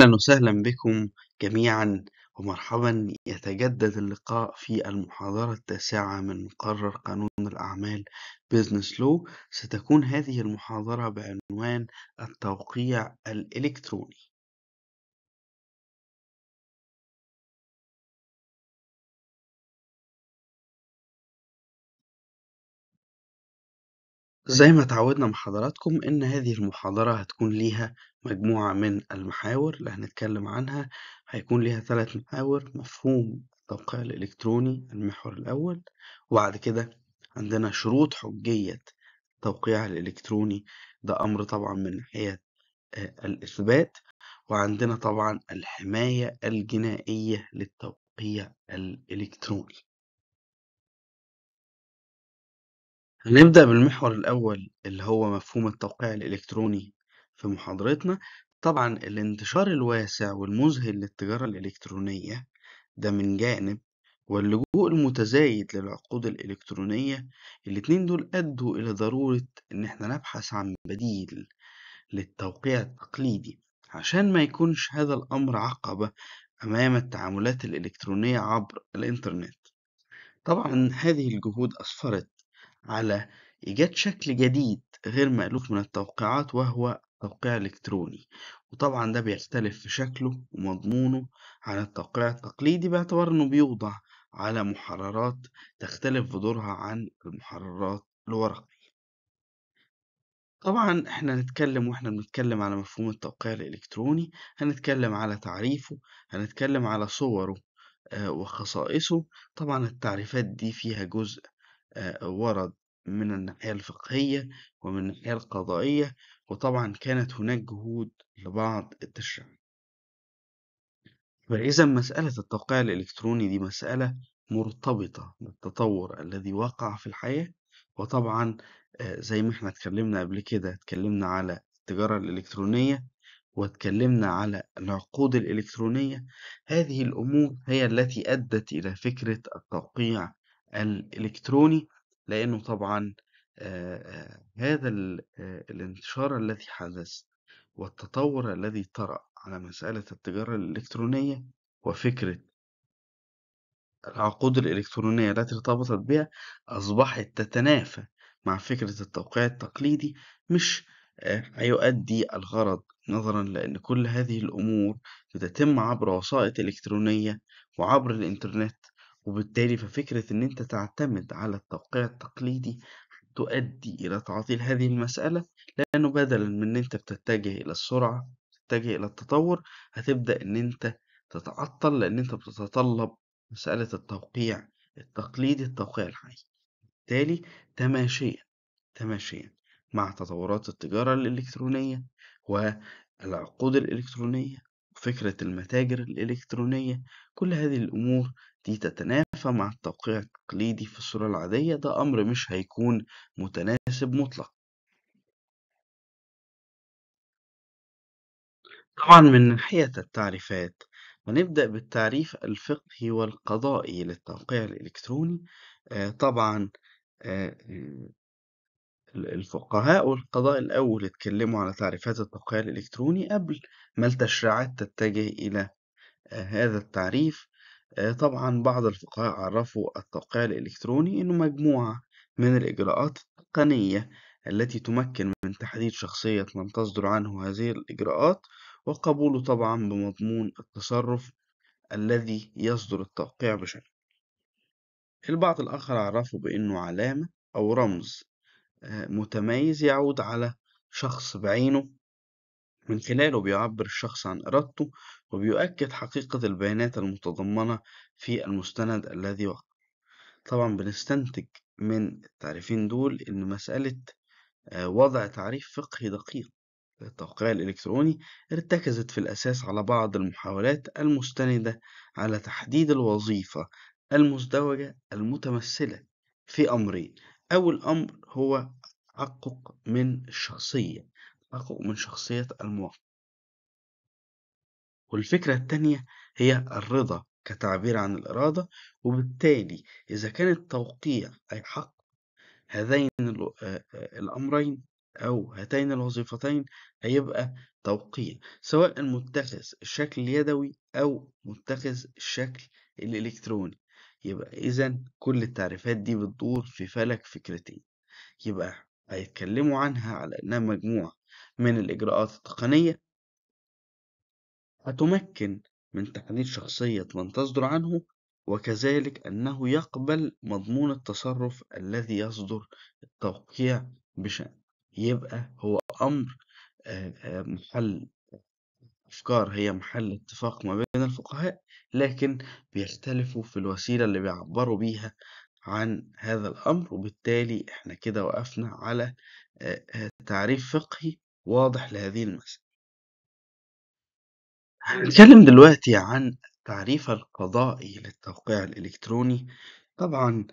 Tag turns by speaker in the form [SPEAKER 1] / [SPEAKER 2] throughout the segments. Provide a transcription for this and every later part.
[SPEAKER 1] أهلا وسهلا بكم جميعا ومرحبا يتجدد اللقاء في المحاضرة التاسعة من مقرر قانون الأعمال بيزنس لو ستكون هذه المحاضرة بعنوان التوقيع الإلكتروني زي ما تعودنا مع حضراتكم إن هذه المحاضرة هتكون ليها مجموعة من المحاور اللي هنتكلم عنها هيكون ليها ثلاث محاور مفهوم التوقيع الإلكتروني المحور الأول وبعد كده عندنا شروط حجية التوقيع الإلكتروني ده أمر طبعا من ناحية آه، الإثبات وعندنا طبعا الحماية الجنائية للتوقيع
[SPEAKER 2] الإلكتروني هنبدأ بالمحور
[SPEAKER 1] الأول اللي هو مفهوم التوقيع الإلكتروني في محاضرتنا طبعا الانتشار الواسع والمذهل للتجارة الإلكترونية ده من جانب واللجوء المتزايد للعقود الإلكترونية الاتنين دول أدوا إلى ضرورة إن احنا نبحث عن بديل للتوقيع التقليدي عشان ما يكونش هذا الأمر عقبة أمام التعاملات الإلكترونية عبر الإنترنت طبعا هذه الجهود أسفرت على إيجاد شكل جديد غير مألوف من التوقيعات وهو التوقيع الإلكتروني وطبعا ده بيختلف في شكله ومضمونه عن التوقيع التقليدي باعتبار إنه بيوضع على محررات تختلف في دورها عن المحررات الورقية طبعا احنا هنتكلم واحنا بنتكلم على مفهوم التوقيع الإلكتروني هنتكلم على تعريفه هنتكلم على صوره آه، وخصائصه طبعا التعريفات دي فيها جزء آه، ورد من الناحية الفقهية ومن الناحية القضائية وطبعا كانت هناك جهود لبعض التشريعات فإذا مسألة التوقيع الإلكتروني دي مسألة مرتبطة بالتطور الذي وقع في الحياة وطبعا آه، زي ما احنا اتكلمنا قبل كده اتكلمنا على التجارة الإلكترونية واتكلمنا على العقود الإلكترونية هذه الأمور هي التي أدت إلى فكرة التوقيع الإلكتروني لأنه طبعا هذا الانتشار الذي حدث والتطور الذي طرأ على مسألة التجارة الإلكترونية وفكرة العقود الإلكترونية التي ارتبطت بها أصبحت تتنافى مع فكرة التوقيع التقليدي مش هيؤدي الغرض نظرا لأن كل هذه الأمور بتتم عبر وسائط إلكترونية وعبر الإنترنت وبالتالي ففكرة إن أنت تعتمد على التوقيع التقليدي تؤدي إلى تعطيل هذه المسألة لأنه بدلا من إن أنت بتتجه إلى السرعة تتجه إلى التطور هتبدأ إن أنت تتعطل لأن أنت بتتطلب مسألة التوقيع التقليدي التوقيع الحي بالتالي تماشيا تماشيا مع تطورات التجارة الإلكترونية والعقود الإلكترونية وفكرة المتاجر الإلكترونية كل هذه الأمور دي تتنافى مع التوقيع التقليدي في الصورة العادية ده أمر مش هيكون متناسب
[SPEAKER 2] مطلق طبعا
[SPEAKER 1] من ناحية التعريفات هنبدأ بالتعريف الفقهي والقضائي للتوقيع الإلكتروني آه، طبعا آه، الفقهاء والقضاء الأول اتكلموا على تعريفات التوقيع الإلكتروني قبل ما التشريعات تتجه إلى آه، هذا التعريف آه، طبعا بعض الفقهاء عرفوا التوقيع الإلكتروني إنه مجموعة من الإجراءات التقنية التي تمكن من تحديد شخصية من تصدر عنه هذه الإجراءات وقبوله طبعا بمضمون التصرف الذي يصدر التوقيع بشكل البعض الآخر عرفوا بأنه علامة أو رمز آه، متميز يعود على شخص بعينه من خلاله بيعبر الشخص عن إرادته وبيؤكد حقيقة البيانات المتضمنة في المستند الذي وقع طبعا بنستنتج من التعريفين دول إن مسألة آه، وضع تعريف فقهي دقيق للتوقيع الإلكتروني ارتكزت في الأساس على بعض المحاولات المستندة على تحديد الوظيفة المزدوجة المتمثلة في أمرين أول أمر هو تحقق من الشخصية أقوى من شخصية أنوار والفكرة التانية هي الرضا كتعبير عن الإرادة وبالتالي إذا كان التوقيع هيحقق هذين آه، آه، الأمرين أو هاتين الوظيفتين هيبقى توقيع سواء متخذ الشكل اليدوي أو متخذ الشكل الإلكتروني يبقى إذا كل التعريفات دي بتدور في فلك فكرتين يبقى هيتكلموا عنها على إنها مجموعة من الإجراءات التقنية هتمكن من تحديد شخصية من تصدر عنه وكذلك أنه يقبل مضمون التصرف الذي يصدر التوقيع بشأن يبقى هو أمر آه، آه، محل أفكار هي محل اتفاق ما بين الفقهاء لكن بيختلفوا في الوسيلة اللي بيعبروا بيها عن هذا الأمر وبالتالي احنا كده وقفنا على آه، تعريف فقهي واضح لهذه المسألة. إمم. هنتكلم دلوقتي عن التعريف القضائي للتوقيع الإلكتروني طبعا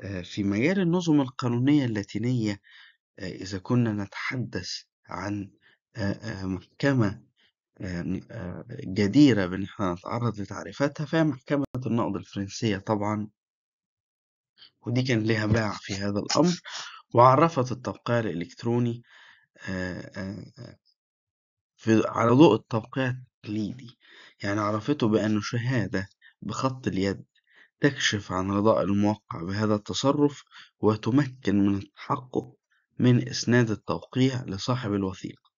[SPEAKER 1] آه، في مجال النظم القانونية اللاتينية آه، إذا كنا نتحدث عن آه، محكمة جديرة بإن احنا نتعرض لتعريفاتها فهي محكمة النقض الفرنسية طبعا ودي كان لها باع في هذا الأمر وعرفت التوقيع الإلكتروني في على ضوء التوقيع التقليدي، يعني عرفته بأن شهادة بخط اليد تكشف عن رضاء الموقع بهذا التصرف، وتمكن من التحقق من إسناد التوقيع لصاحب الوثيقة،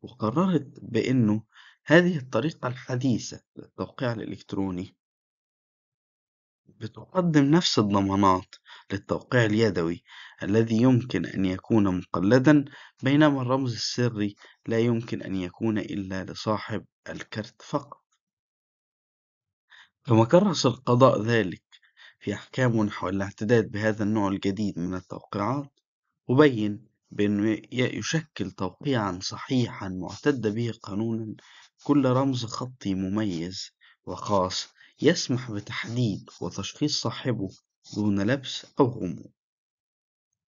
[SPEAKER 1] وقررت بأنه هذه الطريقة الحديثة للتوقيع الإلكتروني بتقدم نفس الضمانات للتوقيع اليدوي. الذي يمكن أن يكون مقلدا بينما الرمز السري لا يمكن أن يكون إلا لصاحب الكرت فقط كما كرس القضاء ذلك في أحكامه نحو الاعتداد بهذا النوع الجديد من التوقيعات وبين بأنه يشكل توقيعا صحيحا معتد به قانونا كل رمز خطي مميز وخاص يسمح بتحديد وتشخيص صاحبه دون لبس أو غموض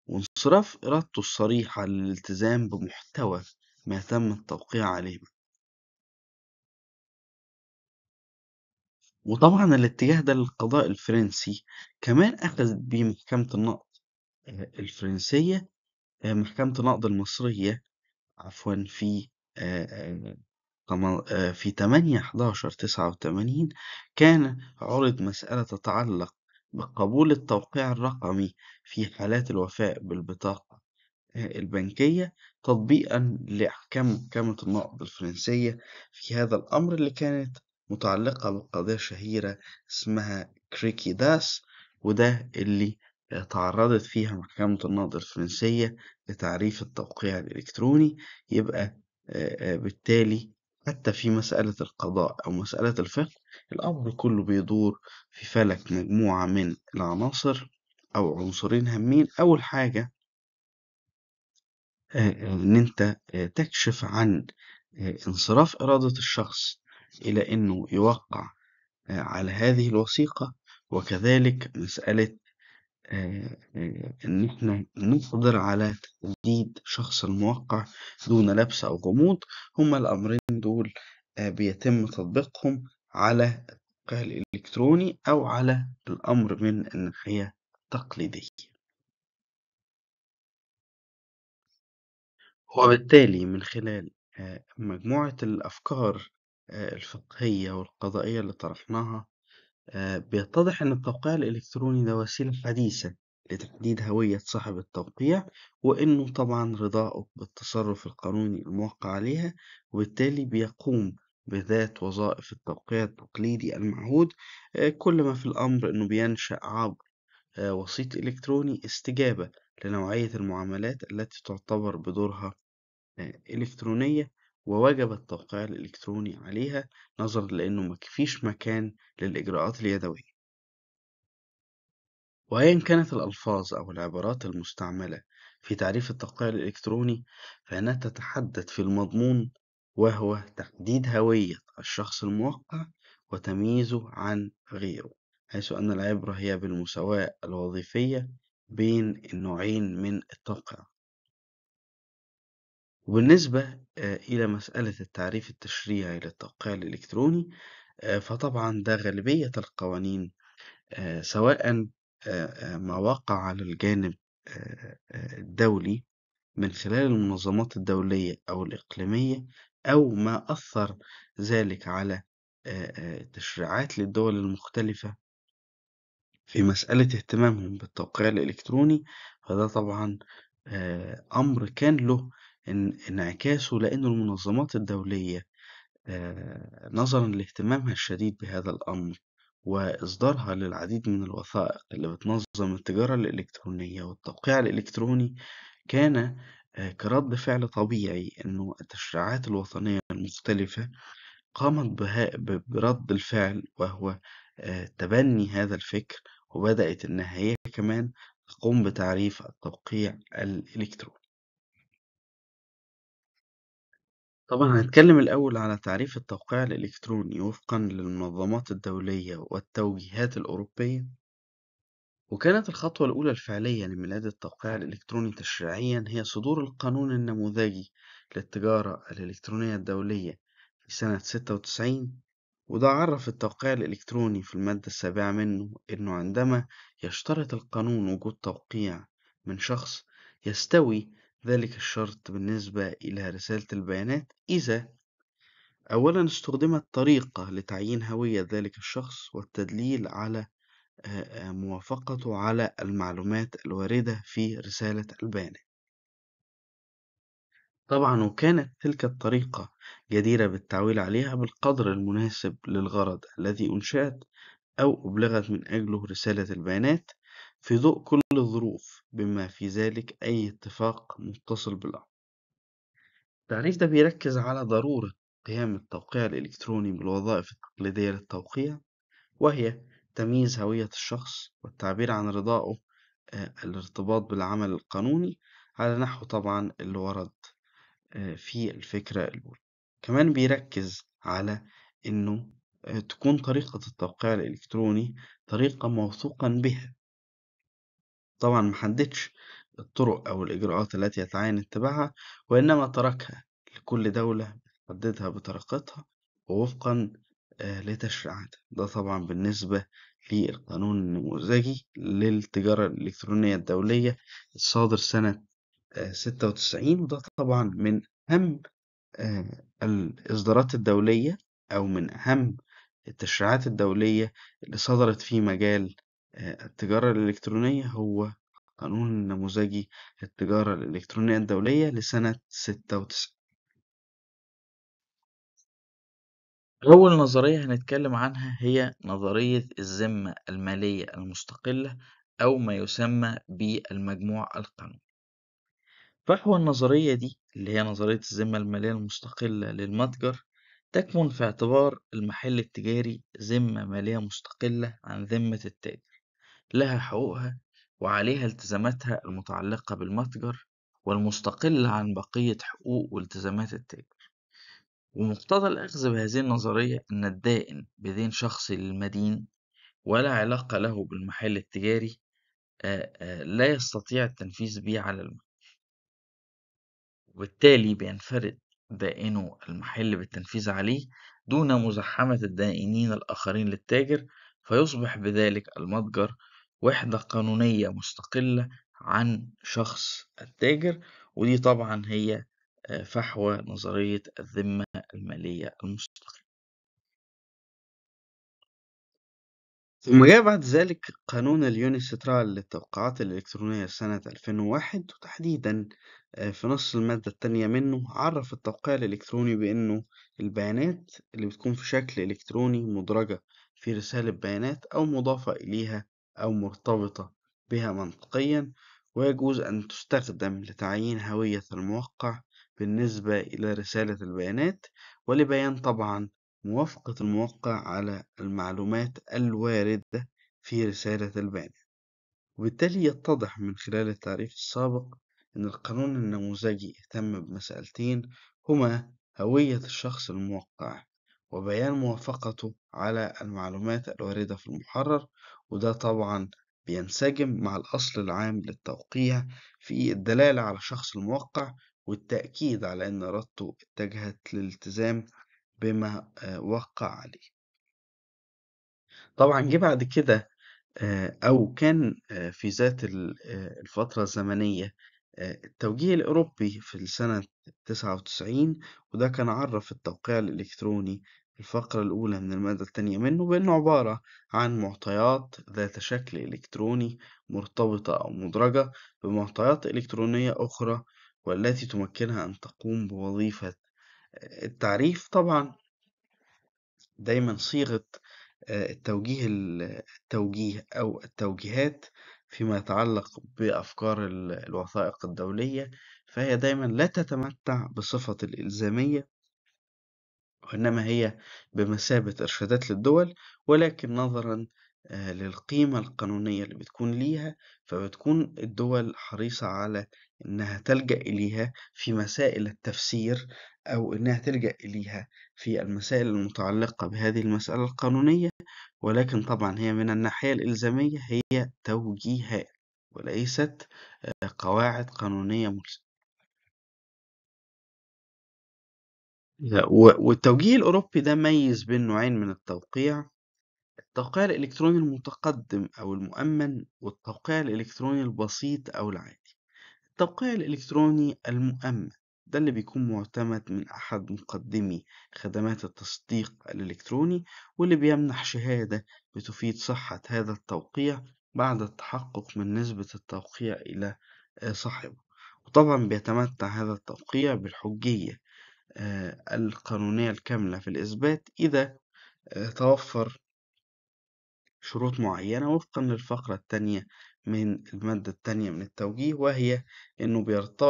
[SPEAKER 1] وانصراف إرادته الصريحة للالتزام بمحتوى ما تم التوقيع عليه وطبعا الاتجاه ده للقضاء الفرنسي كمان أخذت بيه محكمة النقد آه، الفرنسية آه، محكمة النقد المصرية عفوا في آه، في 8 11 89 كان عرض مسألة تتعلق بقبول التوقيع الرقمي في حالات الوفاء بالبطاقة آه، البنكية تطبيقا لأحكام محكمة النقد الفرنسية في هذا الأمر اللي كانت متعلقة بالقضية الشهيرة اسمها كريكي داس وده اللي آه، تعرضت فيها محكمة النقد الفرنسية لتعريف التوقيع الإلكتروني يبقى آه، بالتالي حتى في مسألة القضاء أو مسألة الفقه الأمر كله بيدور في فلك مجموعة من العناصر أو عنصرين هامين أول حاجة آه، إن أنت آه، تكشف عن آه، انصراف إرادة الشخص إلى أنه يوقع على هذه الوثيقة وكذلك مسألة آه، إن إحنا نقدر على تحديد شخص الموقّع دون لبس أو غموض، هما الأمرين دول آه، بيتم تطبيقهم على الموقع الإلكتروني أو على الأمر من الناحية التقليدية. وبالتالي من خلال آه، مجموعة الأفكار الفقهية والقضائية اللي طرحناها آه، بيتضح إن التوقيع الإلكتروني ده وسيلة حديثة لتحديد هوية صاحب التوقيع وإنه طبعا رضاؤه بالتصرف القانوني الموقع عليها وبالتالي بيقوم بذات وظائف التوقيع التقليدي المعهود آه، كل ما في الأمر إنه بينشأ عبر آه، وسيط إلكتروني استجابة لنوعية المعاملات التي تعتبر بدورها إلكترونية ووجب التوقيع الإلكتروني عليها نظرا لأنه فيش مكان للإجراءات اليدوية وأيا كانت الألفاظ أو العبارات المستعملة في تعريف التوقيع الإلكتروني فإنها تتحدث في المضمون وهو تحديد هوية الشخص الموقع وتمييزه عن غيره حيث أن العبرة هي بالمساواة الوظيفية بين النوعين من التوقيع وبالنسبة آه، إلى مسألة التعريف التشريعي للتوقيع الإلكتروني آه، فطبعا ده غالبية القوانين آه، سواء ما وقع على الجانب الدولي من خلال المنظمات الدولية أو الإقليمية أو ما أثر ذلك على تشريعات للدول المختلفة في مسألة اهتمامهم بالتوقيع الإلكتروني فده طبعا أمر كان له انعكاسه لأن المنظمات الدولية نظرا لاهتمامها الشديد بهذا الأمر وإصدارها للعديد من الوثائق اللي بتنظم التجارة الإلكترونية والتوقيع الإلكتروني كان كرد فعل طبيعي إنه التشريعات الوطنية المختلفة قامت برد الفعل وهو تبني هذا الفكر وبدأت إنها هي كمان تقوم بتعريف التوقيع الإلكتروني طبعا هنتكلم الأول على تعريف التوقيع الإلكتروني وفقا للمنظمات الدولية والتوجيهات الأوروبية وكانت الخطوة الأولى الفعلية لميلاد التوقيع الإلكتروني تشريعيا هي صدور القانون النموذجي للتجارة الإلكترونية الدولية في سنة 96 وده عرف التوقيع الإلكتروني في المادة السابعة منه إنه عندما يشترط القانون وجود توقيع من شخص يستوي ذلك الشرط بالنسبة إلى رسالة البيانات إذا أولا استخدمت طريقة لتعيين هوية ذلك الشخص والتدليل على آه، آه، موافقته على المعلومات الواردة في رسالة البيانات طبعا وكانت تلك الطريقة جديرة بالتعويل عليها بالقدر المناسب للغرض الذي أنشأت أو أبلغت من أجله رسالة البيانات في ضوء كل الظروف بما في ذلك أي اتفاق متصل بالأمر التعريف ده بيركز على ضرورة قيام التوقيع الإلكتروني بالوظائف التقليدية للتوقيع وهي تمييز هوية الشخص والتعبير عن رضائه آه، الارتباط بالعمل القانوني على نحو طبعا اللي ورد آه، في الفكرة الأولى كمان بيركز على إنه آه، تكون طريقة التوقيع الإلكتروني طريقة موثوقا بها طبعا محددش الطرق أو الإجراءات التي يتعين اتباعها وإنما تركها لكل دولة تحددها بطريقتها ووفقا آه، لتشريعاتها ده طبعا بالنسبة للقانون النموذجي للتجارة الإلكترونية الدولية الصادر سنة آه، ستة وتسعين وده طبعا من أهم آه، الإصدارات الدولية أو من أهم التشريعات الدولية اللي صدرت في مجال آه، التجارة الإلكترونية هو قانون النموذجي للتجارة الإلكترونية الدولية لسنة ستة وتسعين أول نظرية هنتكلم عنها هي نظرية الذمة المالية المستقلة أو ما يسمى بالمجموع القانوني فحوى النظرية دي اللي هي نظرية الذمة المالية المستقلة للمتجر تكمن في اعتبار المحل التجاري ذمة مالية مستقلة عن ذمة التاجر لها حقوقها وعليها التزاماتها المتعلقة بالمتجر والمستقلة عن بقية حقوق والتزامات التاجر ومقتضى الأخذ بهذه النظرية أن الدائن بدين شخصي للمدين ولا علاقة له بالمحل التجاري لا يستطيع التنفيذ به على المتجر وبالتالي بينفرد دائنه المحل بالتنفيذ عليه دون مزاحمة الدائنين الآخرين للتاجر فيصبح بذلك المتجر وحدة قانونية مستقلة عن شخص التاجر ودي طبعا هي آه، فحوى نظرية الذمة المالية المستقلة ثم جاء بعد ذلك قانون اليونيسترال للتوقيعات الإلكترونية سنة 2001 وتحديدا آه، في نص المادة التانية منه عرف التوقيع الإلكتروني بأنه البيانات اللي بتكون في شكل إلكتروني مدرجة في رسالة بيانات أو مضافة إليها أو مرتبطة بها منطقيا ويجوز أن تستخدم لتعيين هوية الموقع بالنسبة إلى رسالة البيانات ولبيان طبعا موافقة الموقع على المعلومات الواردة في رسالة البيانات وبالتالي يتضح من خلال التعريف السابق أن القانون النموذجي اهتم بمسألتين هما هوية الشخص الموقع وبيان موافقته على المعلومات الواردة في المحرر وده طبعا بينسجم مع الأصل العام للتوقيع في الدلالة على شخص الموقع والتأكيد على أن إرادته اتجهت للالتزام بما آه، وقع عليه طبعا جه بعد كده آه، أو كان آه، في ذات الفترة الزمنية التوجيه الأوروبي في السنة تسعة وتسعين وده كان عرف التوقيع الإلكتروني الفقرة الأولى من المادة التانية منه بأنه عبارة عن معطيات ذات شكل إلكتروني مرتبطة أو مدرجة بمعطيات إلكترونية أخرى والتي تمكنها أن تقوم بوظيفة التعريف طبعا دايما صيغة آه، التوجيه التوجيه أو التوجيهات فيما يتعلق بأفكار الوثائق الدولية فهي دايما لا تتمتع بصفة الإلزامية وإنما هي بمثابة إرشادات للدول ولكن نظرا آه، للقيمة القانونية اللي بتكون ليها فبتكون الدول حريصة على إنها تلجأ إليها في مسائل التفسير أو إنها تلجأ إليها في المسائل المتعلقة بهذه المسألة القانونية ولكن طبعا هي من الناحية الإلزامية هي توجيهات وليست آه، قواعد قانونية ملزمة
[SPEAKER 2] لا، والتوجيه الأوروبي ده ميّز
[SPEAKER 1] بين نوعين من التوقيع، التوقيع الإلكتروني المتقدم أو المؤمّن، والتوقيع الإلكتروني البسيط أو العادي، التوقيع الإلكتروني المؤمّن ده اللي بيكون مُعتمد من أحد مقدمي خدمات التصديق الإلكتروني، واللي بيمنح شهادة بتفيد صحة هذا التوقيع بعد التحقق من نسبة التوقيع إلى آه، صاحبه، وطبعًا بيتمتع هذا التوقيع بالحجية آه، القانونية الكاملة في الإثبات إذا آه، توفر شروط معينة وفقا للفقرة التانية من المادة التانية من التوجيه وهي إنه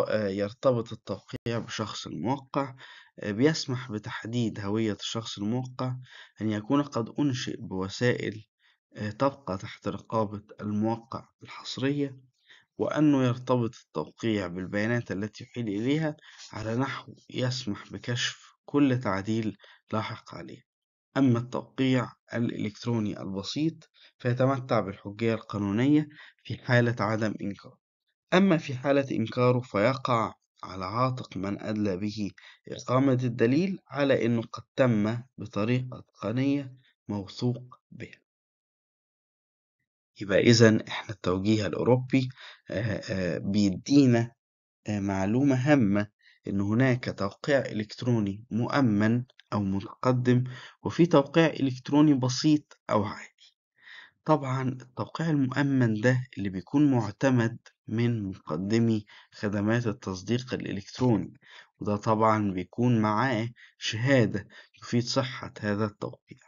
[SPEAKER 1] آه، يرتبط التوقيع بشخص الموقع بيسمح بتحديد هوية الشخص الموقع أن يكون قد أنشئ بوسائل تبقى تحت رقابة الموقع الحصرية وأنه يرتبط التوقيع بالبيانات التي يحيل إليها على نحو يسمح بكشف كل تعديل لاحق عليه أما التوقيع الإلكتروني البسيط فيتمتع بالحجية القانونية في حالة عدم إنكار أما في حالة إنكاره فيقع على عاتق من أدلى به إقامة الدليل على أنه قد تم بطريقة تقنية موثوق بها يبقى إذا إحنا التوجيه الأوروبي آه، آه، بيدينا آه، معلومة هامة إن هناك توقيع إلكتروني مؤمن أو متقدم وفي توقيع إلكتروني بسيط أو عادي طبعا التوقيع المؤمن ده اللي بيكون معتمد من مقدمي خدمات التصديق الإلكتروني وده طبعا بيكون معاه شهادة تفيد صحة هذا التوقيع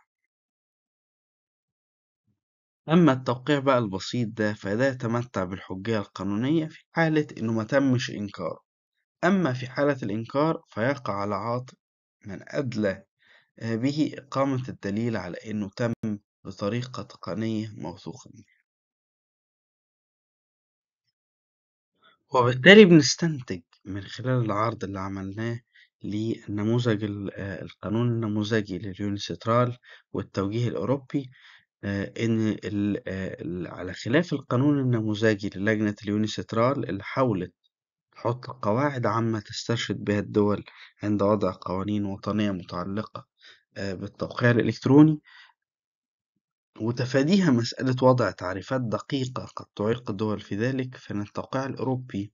[SPEAKER 1] أما التوقيع بقى البسيط ده فده يتمتع بالحجية القانونية في حالة إنه ما تمش إنكاره أما في حالة الإنكار فيقع على عاطف من أدلى آه، به إقامة الدليل على إنه تم بطريقة تقنية موثوقة منها وبالتالي بنستنتج من خلال العرض اللي عملناه للنموذج آه، القانون النموذجي لليونسترال والتوجيه الأوروبي آه، إن ال آآ آه، على خلاف القانون النموذجي للجنة اليونيسترال اللي حاولت تحط قواعد عامة تسترشد بها الدول عند وضع قوانين وطنية متعلقة آه، بالتوقيع الإلكتروني، وتفاديها مسألة وضع تعريفات دقيقة قد تعيق الدول في ذلك، فإن التوقيع الأوروبي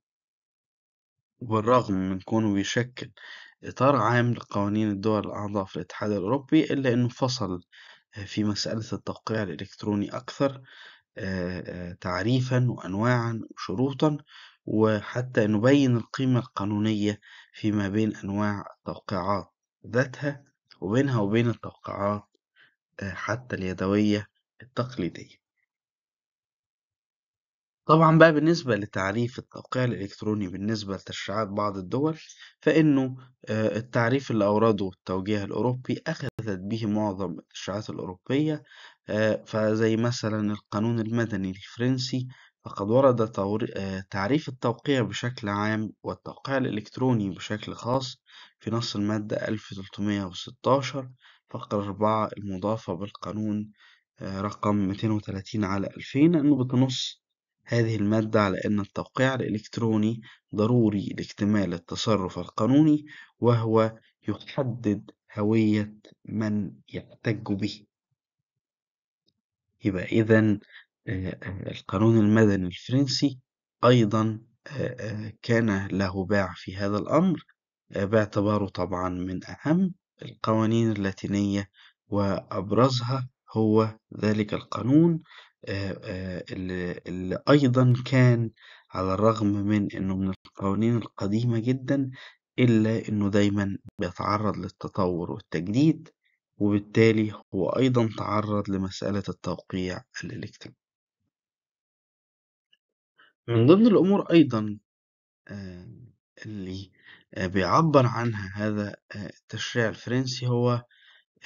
[SPEAKER 1] بالرغم من كونه بيشكل إطار عام لقوانين الدول الأعضاء في الاتحاد الأوروبي، إلا إنه فصل آه، في مسألة التوقيع الإلكتروني أكثر آه، آه، تعريفًا وأنواعًا وشروطًا، وحتى نبين القيمة القانونية فيما بين أنواع التوقيعات ذاتها وبينها وبين التوقيعات حتى اليدوية التقليدية. طبعا بقى بالنسبة لتعريف التوقيع الإلكتروني بالنسبة لتشريعات بعض الدول فإنه آه، التعريف اللي أورده التوجيه الأوروبي أخذت به معظم التشريعات الأوروبية آه، فزي مثلا القانون المدني الفرنسي فقد ورد آه، تعريف التوقيع بشكل عام والتوقيع الإلكتروني بشكل خاص في نص المادة 1316 فقرة 4 المضافة بالقانون رقم 230 على 2000 لأنه بتنص هذه المادة على أن التوقيع الإلكتروني ضروري لاكتمال التصرف القانوني وهو يحدد هوية من يحتج به يبقى إذا آه، آه، القانون المدني الفرنسي أيضا آه، كان له باع في هذا الأمر باعتباره طبعا من أهم القوانين اللاتينية وأبرزها هو ذلك القانون آه، آه، اللي, أيضا كان على الرغم من إنه من القوانين القديمة جدا إلا إنه دايما بيتعرض للتطور والتجديد وبالتالي هو أيضا تعرض لمسألة التوقيع الإلكتروني من ضمن الأمور أيضا اللي آه، بيعبر عنها هذا التشريع الفرنسي هو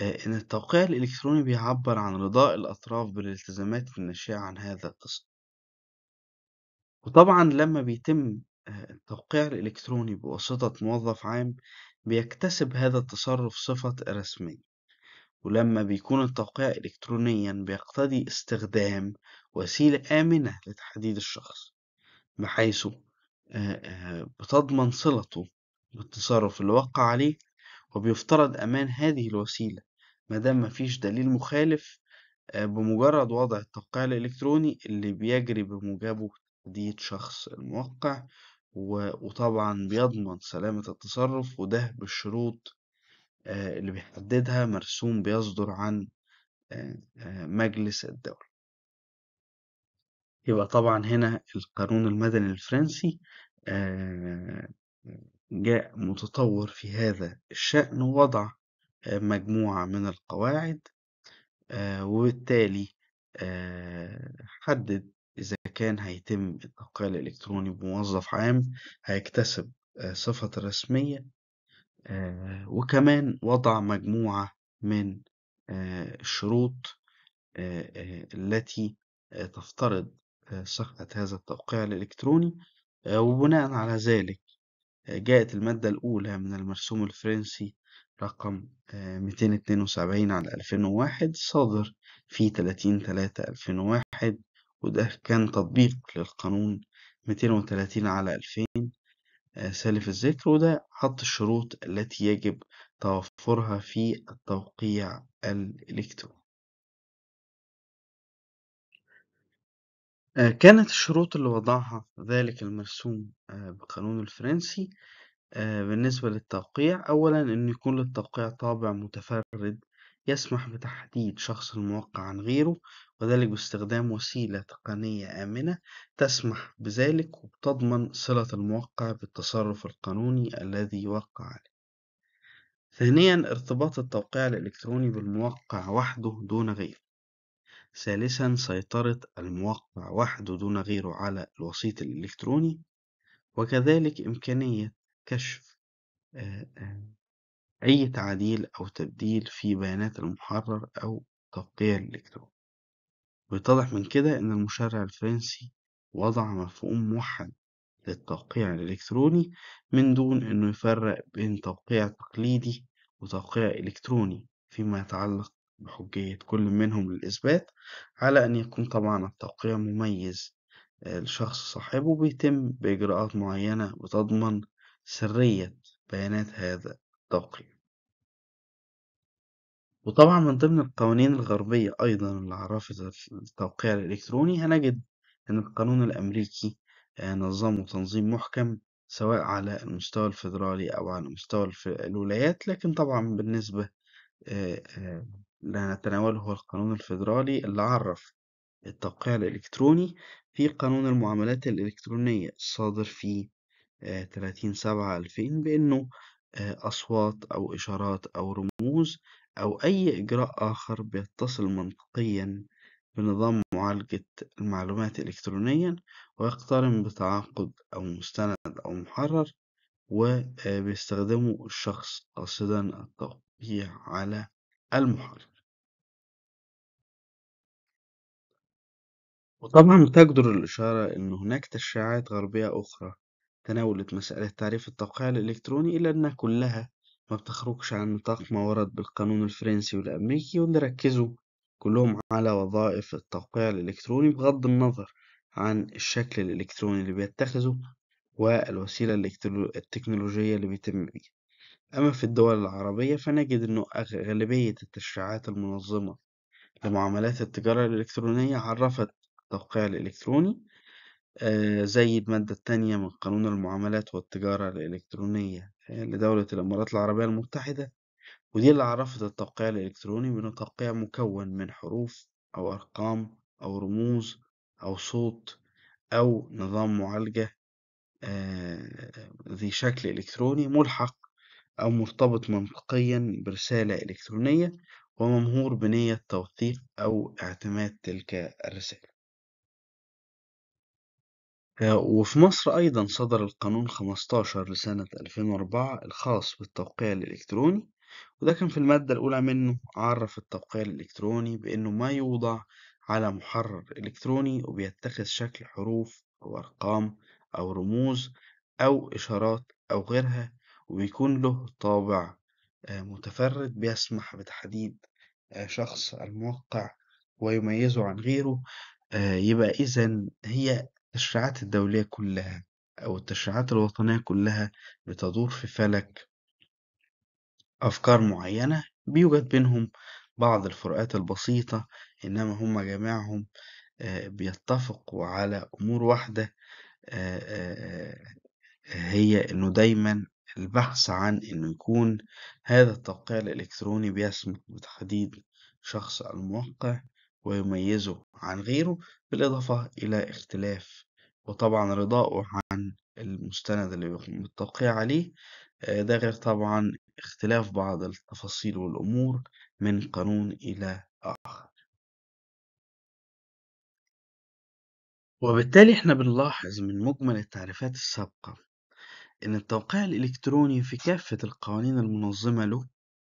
[SPEAKER 1] آه، إن التوقيع الإلكتروني بيعبّر عن رضاء الأطراف بالالتزامات الناشئة عن هذا القِسم. وطبعًا لمّا بيتم آه، التوقيع الإلكتروني بواسطة موظّف عام، بيكتسب هذا التصرُّف صفة رسمية، ولمّا بيكون التوقيع إلكترونيًا بيقتضي استخدام وسيلة آمنة لتحديد الشخص، بحيث آه، بتضمن صِلته بالتصرُّف اللي وقّع عليه وبيفترض أمان هذه الوسيلة مادام مفيش دليل مخالف آه، بمجرد وضع التوقيع الإلكتروني اللي بيجري بموجبه تحديد شخص الموقع وطبعا بيضمن سلامة التصرف وده بالشروط آه، اللي بيحددها مرسوم بيصدر عن آه، مجلس الدولة يبقى طبعا هنا القانون المدني الفرنسي جاء متطور في هذا الشأن ووضع آه، مجموعة من القواعد آه، وبالتالي آه، حدد إذا كان هيتم التوقيع الإلكتروني بموظف عام هيكتسب صفة رسمية وكمان وضع مجموعة من الشروط التي تفترض صحة هذا التوقيع الإلكتروني وبناء على ذلك جاءت المادة الأولى من المرسوم الفرنسي رقم 272 آه، على 2001 صادر في 30 3 2001 وده كان تطبيق للقانون 230 على 2000 آه، سالف الذكر وده حط الشروط التي يجب توفرها في التوقيع
[SPEAKER 2] الإلكتروني آه،
[SPEAKER 1] كانت الشروط اللي وضعها ذلك المرسوم آه، بقانون بالقانون الفرنسي آه، بالنسبة للتوقيع، أولًا أن يكون للتوقيع طابع متفرد يسمح بتحديد شخص الموقع عن غيره، وذلك باستخدام وسيلة تقنية آمنة تسمح بذلك وتضمن صلة الموقع بالتصرف القانوني الذي يوقع عليه. ثانيًا ارتباط التوقيع الإلكتروني بالموقع وحده دون غيره. ثالثا سيطرة الموقع وحده دون غيره على الوسيط الإلكتروني وكذلك إمكانية كشف آه، آه، أي تعديل أو تبديل في بيانات المحرر أو التوقيع الإلكتروني ويتضح من كده أن المشرع الفرنسي وضع مفهوم موحد للتوقيع الإلكتروني من دون أنه يفرق بين توقيع تقليدي وتوقيع إلكتروني فيما يتعلق بحجية كل منهم للإثبات على أن يكون طبعا التوقيع مميز آه، لشخص صاحبه بيتم بإجراءات معينة بتضمن سرية بيانات هذا التوقيع وطبعا من ضمن القوانين الغربية أيضا اللي عرفت التوقيع الإلكتروني هنجد إن القانون الأمريكي آه، نظمه تنظيم محكم سواء على المستوى الفيدرالي أو على مستوى الولايات لكن طبعا بالنسبة آه، لا هو القانون الفيدرالي اللي عرف التوقيع الإلكتروني في قانون المعاملات الإلكترونية الصادر في آه، تلاتين سبعة ألفين بإنه آه، أصوات أو إشارات أو رموز أو أي إجراء آخر بيتصل منطقيا بنظام معالجة المعلومات إلكترونيا ويقترن بتعاقد أو مستند أو محرر وبيستخدمه آه، الشخص قاصدا التوقيع على المحرر
[SPEAKER 2] وطبعًا تجدر
[SPEAKER 1] الإشارة إن هناك تشريعات غربية أخرى تناولت مسألة تعريف التوقيع الإلكتروني، إلا إنها كلها ما بتخرجش عن نطاق ما ورد بالقانون الفرنسي والأمريكي، واللي ركزوا كلهم على وظائف التوقيع الإلكتروني بغض النظر عن الشكل الإلكتروني اللي بيتخذه والوسيلة التكنولوجية اللي بيتم بيها. أما في الدول العربية فنجد إنه غالبية التشريعات المنظمة لمعاملات التجارة الإلكترونية عرفت التوقيع الإلكتروني آه، زي المادة التانية من قانون المعاملات والتجارة الإلكترونية آه، لدولة الإمارات العربية المتحدة ودي اللي عرفت التوقيع الإلكتروني بأنه توقيع مكون من حروف أو أرقام أو رموز أو صوت أو نظام معالجة آه، ذي شكل إلكتروني ملحق أو مرتبط منطقيا برسالة إلكترونية وممهور بنية توثيق أو اعتماد تلك الرسالة. وفي مصر أيضا صدر القانون 15 لسنة 2004 الخاص بالتوقيع الإلكتروني وده كان في المادة الأولى منه عرف التوقيع الإلكتروني بأنه ما يوضع على محرر إلكتروني وبيتخذ شكل حروف أو أرقام أو رموز أو إشارات أو غيرها وبيكون له طابع آه، متفرد بيسمح بتحديد آه، شخص الموقع ويميزه عن غيره آه، يبقى إذا هي التشريعات الدولية كلها أو التشريعات الوطنية كلها بتدور في فلك أفكار معينة بيوجد بينهم بعض الفروقات البسيطة إنما هما جميعهم بيتفقوا على أمور واحدة هي إنه دايما البحث عن إنه يكون هذا التوقيع الإلكتروني بيسمح بتحديد شخص الموقع ويميزه عن غيره بالإضافة إلى اختلاف وطبعا رضاؤه عن المستند اللي بيقوم بالتوقيع عليه آه، ده غير طبعا اختلاف بعض التفاصيل والأمور من قانون
[SPEAKER 2] إلى آخر
[SPEAKER 1] وبالتالي احنا بنلاحظ من مجمل التعريفات السابقة إن التوقيع الإلكتروني في كافة القوانين المنظمة له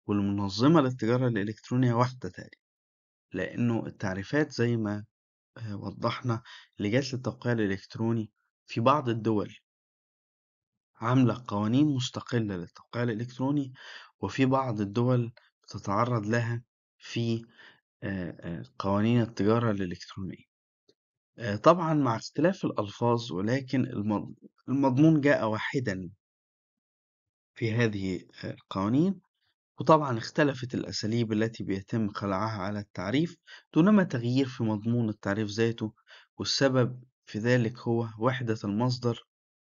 [SPEAKER 1] والمنظمة للتجارة الإلكترونية واحدة تاني لأنه التعريفات زي ما آه، وضحنا اللي جات للتوقيع الإلكتروني في بعض الدول عاملة قوانين مستقلة للتوقيع الإلكتروني وفي بعض الدول بتتعرض لها في آه، آه، قوانين التجارة الإلكترونية طبعا مع اختلاف الألفاظ ولكن المضمون جاء واحدا في هذه القوانين وطبعا اختلفت الأساليب التي بيتم خلعها على التعريف دونما تغيير في مضمون التعريف ذاته والسبب في ذلك هو وحدة المصدر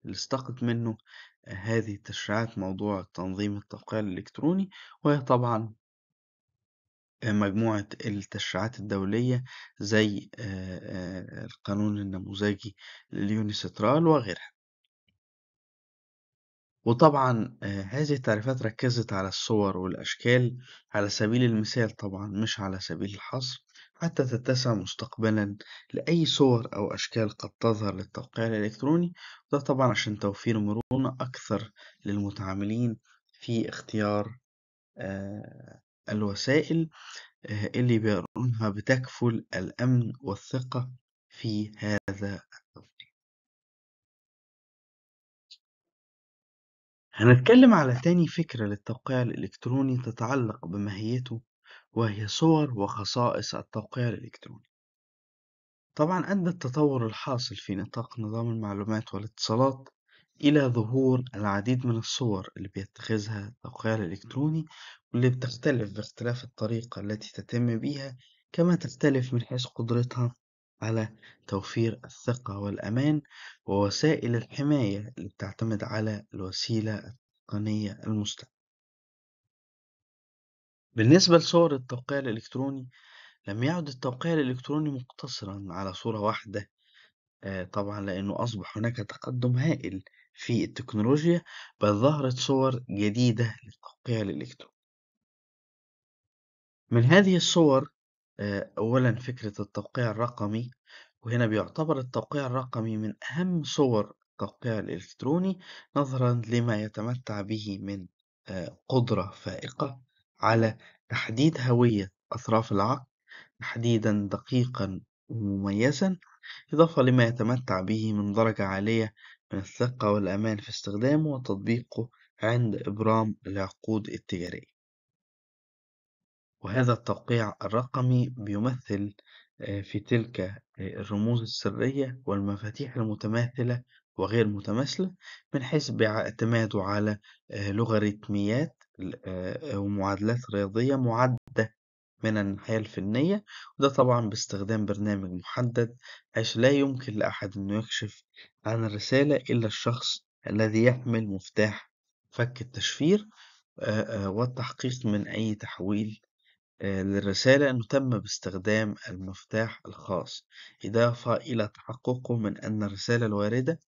[SPEAKER 1] اللي استقت منه آه، هذه التشريعات موضوع تنظيم التوقيع الإلكتروني وهي طبعا آه، مجموعة التشريعات الدولية زي آه، القانون النموذجي لليونيسترال وغيرها وطبعًا آه، هذه التعريفات ركّزت على الصور والأشكال على سبيل المثال طبعًا مش على سبيل الحصر، حتى تتسع مستقبلًا لأي صور أو أشكال قد تظهر للتوقيع الإلكتروني، وده طبعًا عشان توفير مرونة أكثر للمتعاملين في اختيار آه، الوسائل آه، اللي بيرونها بتكفل الأمن والثقة في هذا هنتكلم على تاني فكرة للتوقيع الإلكتروني تتعلق بماهيته وهي صور وخصائص التوقيع الإلكتروني طبعا أدى التطور الحاصل في نطاق نظام المعلومات والاتصالات إلى ظهور العديد من الصور اللي بيتخذها التوقيع الإلكتروني واللي بتختلف باختلاف الطريقة التي تتم بها كما تختلف من حيث قدرتها على توفير الثقة والأمان ووسائل الحماية اللي بتعتمد على الوسيلة التقنية المستخدمة بالنسبة لصور التوقيع الإلكتروني لم يعد التوقيع الإلكتروني مقتصرا على صورة واحدة آه، طبعا لأنه أصبح هناك تقدم هائل في التكنولوجيا بل ظهرت صور جديدة للتوقيع الإلكتروني من هذه الصور آه، أولًا فكرة التوقيع الرقمي، وهنا بيعتبر التوقيع الرقمي من أهم صور التوقيع الإلكتروني نظرًا لما يتمتع به من آه، قدرة فائقة على تحديد هوية أطراف العقد تحديدًا دقيقًا ومميزًا، إضافة لما يتمتع به من درجة عالية من الثقة والأمان في استخدامه وتطبيقه عند إبرام العقود التجارية. وهذا التوقيع الرقمي بيمثل آه، في تلك آه، الرموز السرية والمفاتيح المتماثلة وغير متماثلة من حيث اعتماده على آه، لوغاريتميات ومعادلات رياضية معدة من الناحية الفنية وده طبعا باستخدام برنامج محدد حيث لا يمكن لأحد أنه يكشف عن الرسالة إلا الشخص الذي يحمل مفتاح فك التشفير والتحقيق من أي تحويل آه، للرسالة أنه تم باستخدام المفتاح الخاص إضافة إلى تحققه من أن الرسالة الواردة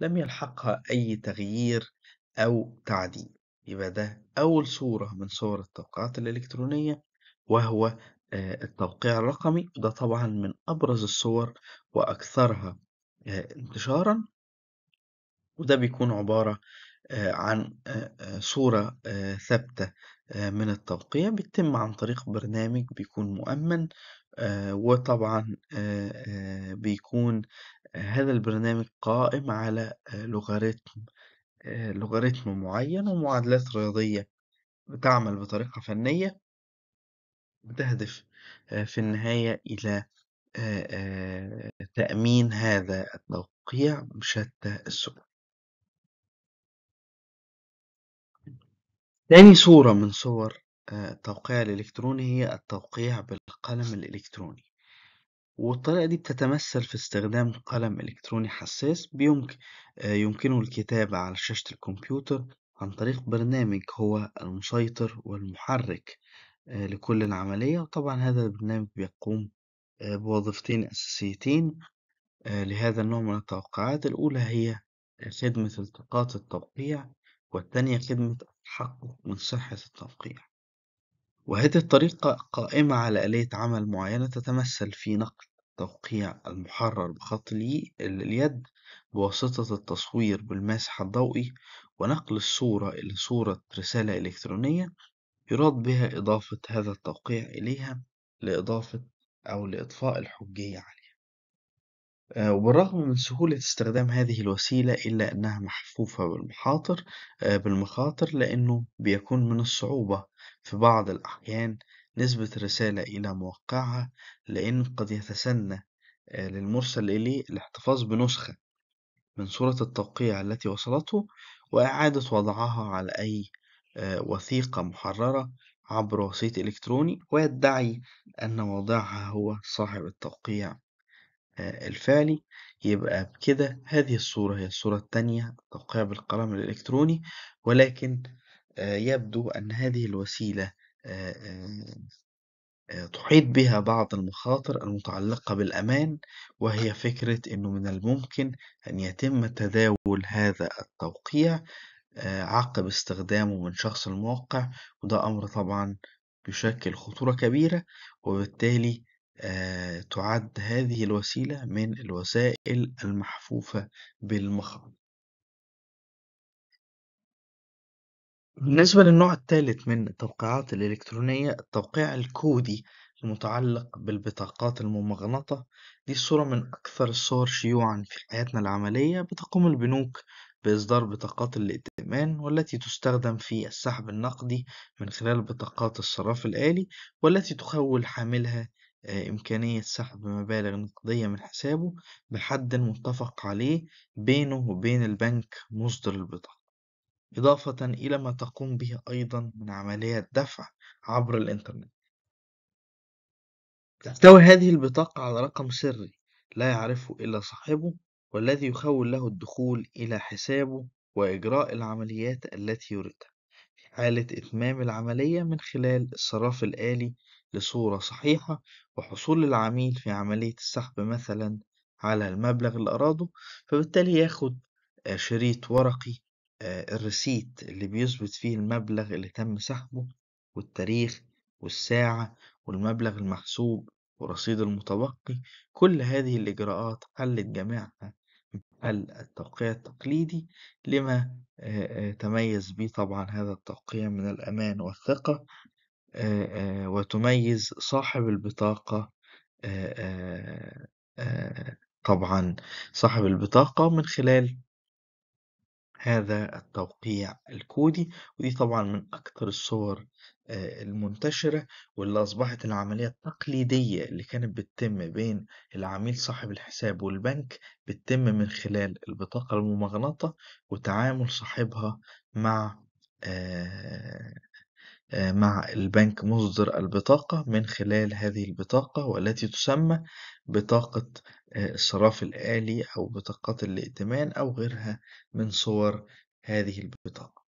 [SPEAKER 1] لم يلحقها أي تغيير أو تعديل يبقى ده أول صورة من صور التوقيعات الإلكترونية وهو آه، التوقيع الرقمي وده طبعا من أبرز الصور وأكثرها آه، انتشارا وده بيكون عبارة عن صورة ثابتة آه، من التوقيع بيتم عن طريق برنامج بيكون مؤمن آه، وطبعا آه، بيكون هذا البرنامج قائم على لوغاريتم لوغاريتم معين ومعادلات رياضية بتعمل بطريقة فنية بتهدف في النهاية إلى تأمين هذا
[SPEAKER 2] التوقيع بشتى السبل
[SPEAKER 1] تاني صورة من صور التوقيع آه، الإلكتروني هي التوقيع بالقلم الإلكتروني والطريقة دي بتتمثل في استخدام قلم إلكتروني حساس بيمكن آه، يمكنه الكتابة على شاشة الكمبيوتر عن طريق برنامج هو المسيطر والمحرك آه، لكل العملية وطبعا هذا البرنامج بيقوم بوظيفتين أساسيتين لهذا النوع من التوقيعات الأولى هي خدمة التقاط التوقيع والثانية خدمة التحقق من صحة التوقيع وهذه الطريقة قائمة على آلية عمل معينة تتمثل في نقل توقيع المحرر بخط اليد بواسطة التصوير بالماسح الضوئي ونقل الصورة إلى صورة رسالة إلكترونية يراد بها إضافة هذا التوقيع إليها لإضافة أو لإضفاء الحجية عليها آه، وبالرغم من سهولة استخدام هذه الوسيلة إلا أنها محفوفة بالمخاطر آه، بالمخاطر لأنه بيكون من الصعوبة في بعض الأحيان نسبة الرسالة إلى موقعها لأن قد يتسنى آه، للمرسل إليه الاحتفاظ بنسخة من صورة التوقيع التي وصلته وإعادة وضعها على أي وثيقة محررة عبر وسيط إلكتروني ويدعي أن وضعها هو صاحب التوقيع آه، الفعلي يبقى بكده هذه الصورة هي الصورة الثانية توقيع بالقلم الإلكتروني ولكن آه، يبدو أن هذه الوسيلة آه، تحيط بها بعض المخاطر المتعلقة بالأمان وهي فكرة أنه من الممكن أن يتم تداول هذا التوقيع عقب استخدامه من شخص الموقع وده أمر طبعا يشكل خطورة كبيرة وبالتالي آه، تعد هذه الوسيلة من الوسائل المحفوفة بالمخرج بالنسبة للنوع الثالث من التوقيعات الإلكترونية التوقيع الكودي المتعلق بالبطاقات الممغنطة دي صورة من أكثر الصور شيوعا في حياتنا العملية بتقوم البنوك بإصدار بطاقات الائتمان والتي تستخدم في السحب النقدي من خلال بطاقات الصراف الآلي والتي تخول حاملها إمكانية سحب مبالغ نقدية من حسابه بحد المتفق عليه بينه وبين البنك مصدر البضاعة إضافة إلى ما تقوم به أيضا من عمليات دفع عبر الإنترنت تحتوي هذه البطاقة على رقم سري لا يعرفه إلا صاحبه والذي يخول له الدخول إلى حسابه وإجراء العمليات التي يريدها حالة إتمام العملية من خلال الصراف الآلي لصورة صحيحة وحصول العميل في عملية السحب مثلا على المبلغ اللي أراده فبالتالي ياخد آه، شريط ورقي آه، الرسيت اللي بيثبت فيه المبلغ اللي تم سحبه والتاريخ والساعة والمبلغ المحسوب ورصيد المتبقي كل هذه الإجراءات حلت جميعها محل التوقيع التقليدي لما آه، تميز به طبعا هذا التوقيع من الأمان والثقة وتميز صاحب البطاقة طبعا صاحب البطاقة من خلال هذا التوقيع الكودي ودي طبعا من أكتر الصور المنتشرة واللي أصبحت العملية التقليدية اللي كانت بتتم بين العميل صاحب الحساب والبنك بتتم من خلال البطاقة الممغنطة وتعامل صاحبها مع مع البنك مصدر البطاقة من خلال هذه البطاقة والتي تسمى بطاقة آه، الصراف الآلي أو بطاقات الائتمان أو غيرها من صور هذه البطاقة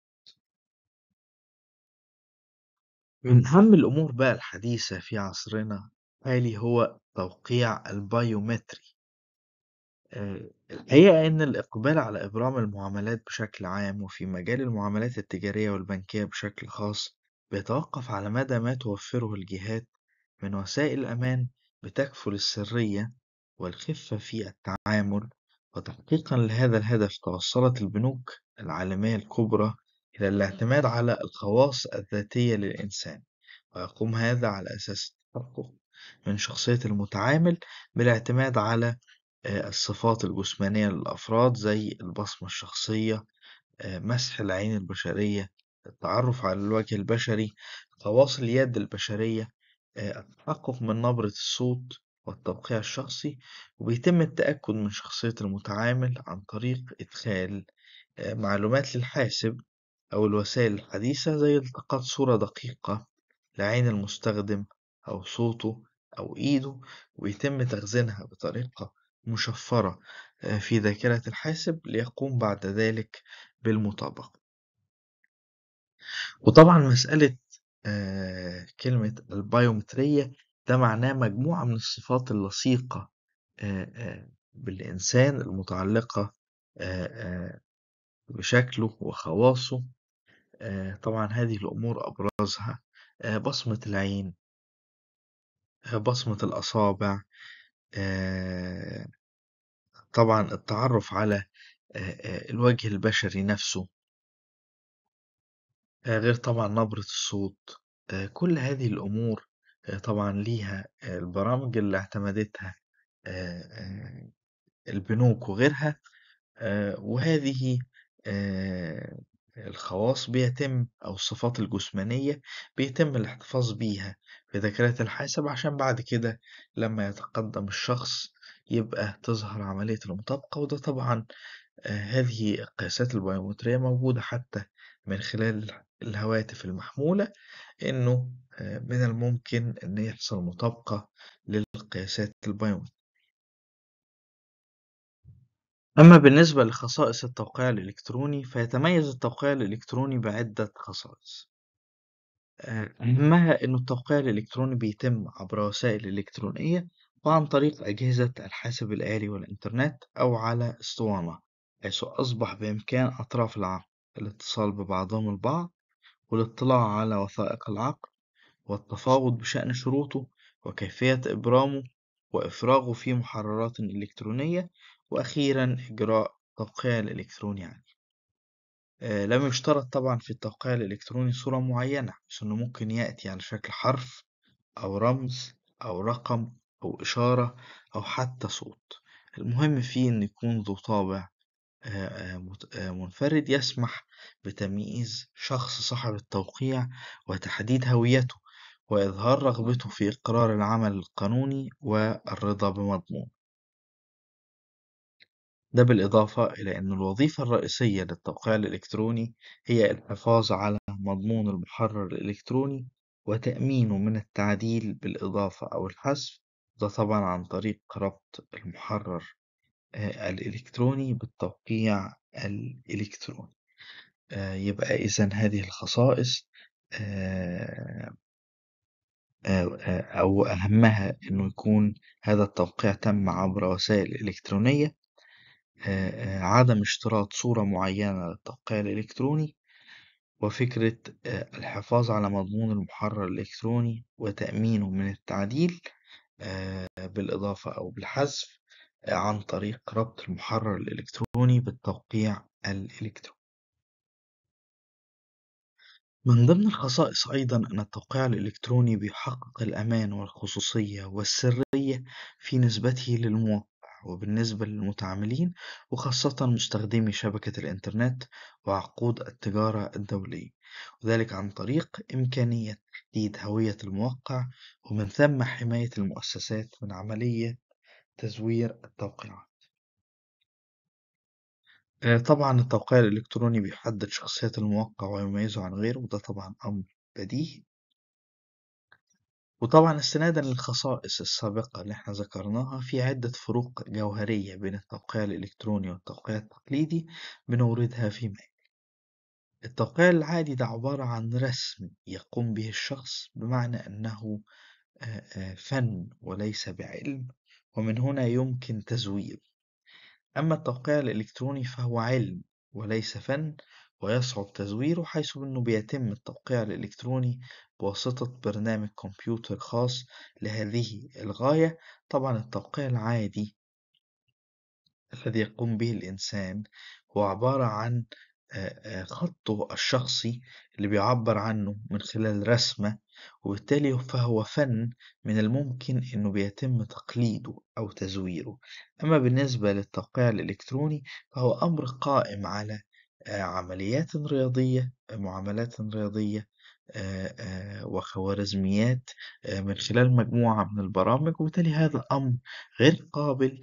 [SPEAKER 1] من أهم الأمور بقى الحديثة في عصرنا الحالي هو توقيع البايومتري آه، الحقيقة إن الإقبال على إبرام المعاملات بشكل عام وفي مجال المعاملات التجارية والبنكية بشكل خاص بيتوقف على مدى ما توفره الجهات من وسائل أمان بتكفل السرية والخفة في التعامل وتحقيقا لهذا الهدف توصلت البنوك العالمية الكبرى إلى الاعتماد على الخواص الذاتية للإنسان ويقوم هذا على أساس التحقق من شخصية المتعامل بالاعتماد على آه، الصفات الجسمانية للأفراد زي البصمة الشخصية آه، مسح العين البشرية التعرف على الوجه البشري تواصل اليد البشرية آه، التحقق من نبرة الصوت والتوقيع الشخصي وبيتم التأكد من شخصية المتعامل عن طريق إدخال آه، معلومات للحاسب أو الوسائل الحديثة زي التقاط صورة دقيقة لعين المستخدم أو صوته أو إيده ويتم تخزينها بطريقة مشفرة آه، في ذاكرة الحاسب ليقوم بعد ذلك بالمطابقة وطبعًا مسألة آه، كلمة البيومترية ده معناه مجموعة من الصفات اللصيقة آه، آه، بالإنسان المتعلقة بشكله وخواصه، طبعًا هذه الأمور أبرزها بصمة العين، بصمة الأصابع، طبعًا التعرف على الوجه البشري نفسه. آه، غير طبعًا نبرة الصوت، آه، كل هذه الأمور آه، طبعًا ليها البرامج اللي اعتمدتها البنوك وغيرها، وهذه الخواص بيتم أو الصفات الجسمانية بيتم الاحتفاظ بيها في ذاكرات الحاسب، عشان بعد كده لمّا يتقدم الشخص يبقى تظهر عملية المطابقة، وده طبعًا هذه القياسات البيومترية موجودة حتى من خلال الهواتف المحمولة إنه آه، من الممكن إن يحصل مطابقة للقياسات البايومترية أما بالنسبة لخصائص التوقيع الإلكتروني فيتميز التوقيع الإلكتروني بعدة خصائص آه، أهمها إنه التوقيع الإلكتروني بيتم عبر وسائل إلكترونية وعن طريق أجهزة الحاسب الآلي والإنترنت أو على اسطوانة حيث أصبح بإمكان أطراف العقد الاتصال ببعضهم البعض والاطلاع على وثائق العقد والتفاوض بشأن شروطه وكيفية إبرامه وإفراغه في محررات إلكترونية وأخيرا إجراء التوقيع الإلكتروني يعني. عليه آه لم يشترط طبعا في التوقيع الإلكتروني صورة معينة بس إنه ممكن يأتي على شكل حرف أو رمز أو رقم أو إشارة أو حتى صوت المهم فيه إن يكون ذو طابع آه، آه، آه، منفرد يسمح بتمييز شخص صاحب التوقيع وتحديد هويته وإظهار رغبته في إقرار العمل القانوني والرضا بمضمونه ده بالإضافة إلى أن الوظيفة الرئيسية للتوقيع الإلكتروني هي الحفاظ على مضمون المحرر الإلكتروني وتأمينه من التعديل بالإضافة أو الحذف ده طبعا عن طريق ربط المحرر آه، الإلكتروني بالتوقيع الإلكتروني آه، يبقى إذا هذه الخصائص آه، أو أهمها إنه يكون هذا التوقيع تم عبر وسائل إلكترونية عدم اشتراط صورة معينة للتوقيع الإلكتروني وفكرة الحفاظ على مضمون المحرر الإلكتروني وتأمينه من التعديل بالإضافة أو بالحذف عن طريق ربط المحرر الإلكتروني بالتوقيع الإلكتروني. من ضمن الخصائص أيضًا أن التوقيع الإلكتروني بيحقق الأمان والخصوصية والسرية في نسبته للموقع وبالنسبة للمتعاملين وخاصة مستخدمي شبكة الإنترنت وعقود التجارة الدولية وذلك عن طريق إمكانية تحديد هوية الموقع ومن ثم حماية المؤسسات من عملية تزوير التوقيعات آه، طبعا التوقيع الإلكتروني بيحدد شخصية الموقع ويميزه عن غيره وده طبعا أمر بديهي وطبعا استنادا للخصائص السابقة اللي احنا ذكرناها في عدة فروق جوهرية بين التوقيع الإلكتروني والتوقيع التقليدي بنوردها في يلي التوقيع العادي ده عبارة عن رسم يقوم به الشخص بمعنى أنه آه، آه، فن وليس بعلم ومن هنا يمكن تزويره أما التوقيع الإلكتروني فهو علم وليس فن ويصعب تزويره حيث أنه بيتم التوقيع الإلكتروني بواسطة برنامج كمبيوتر خاص لهذه الغاية طبعا التوقيع العادي الذي يقوم به الإنسان هو عبارة عن خطه الشخصي اللي بيعبر عنه من خلال رسمة وبالتالي فهو فن من الممكن إنه بيتم تقليده أو تزويره أما بالنسبة للتوقيع الإلكتروني فهو أمر قائم على عمليات رياضية معاملات رياضية وخوارزميات من خلال مجموعة من البرامج وبالتالي هذا الأمر غير قابل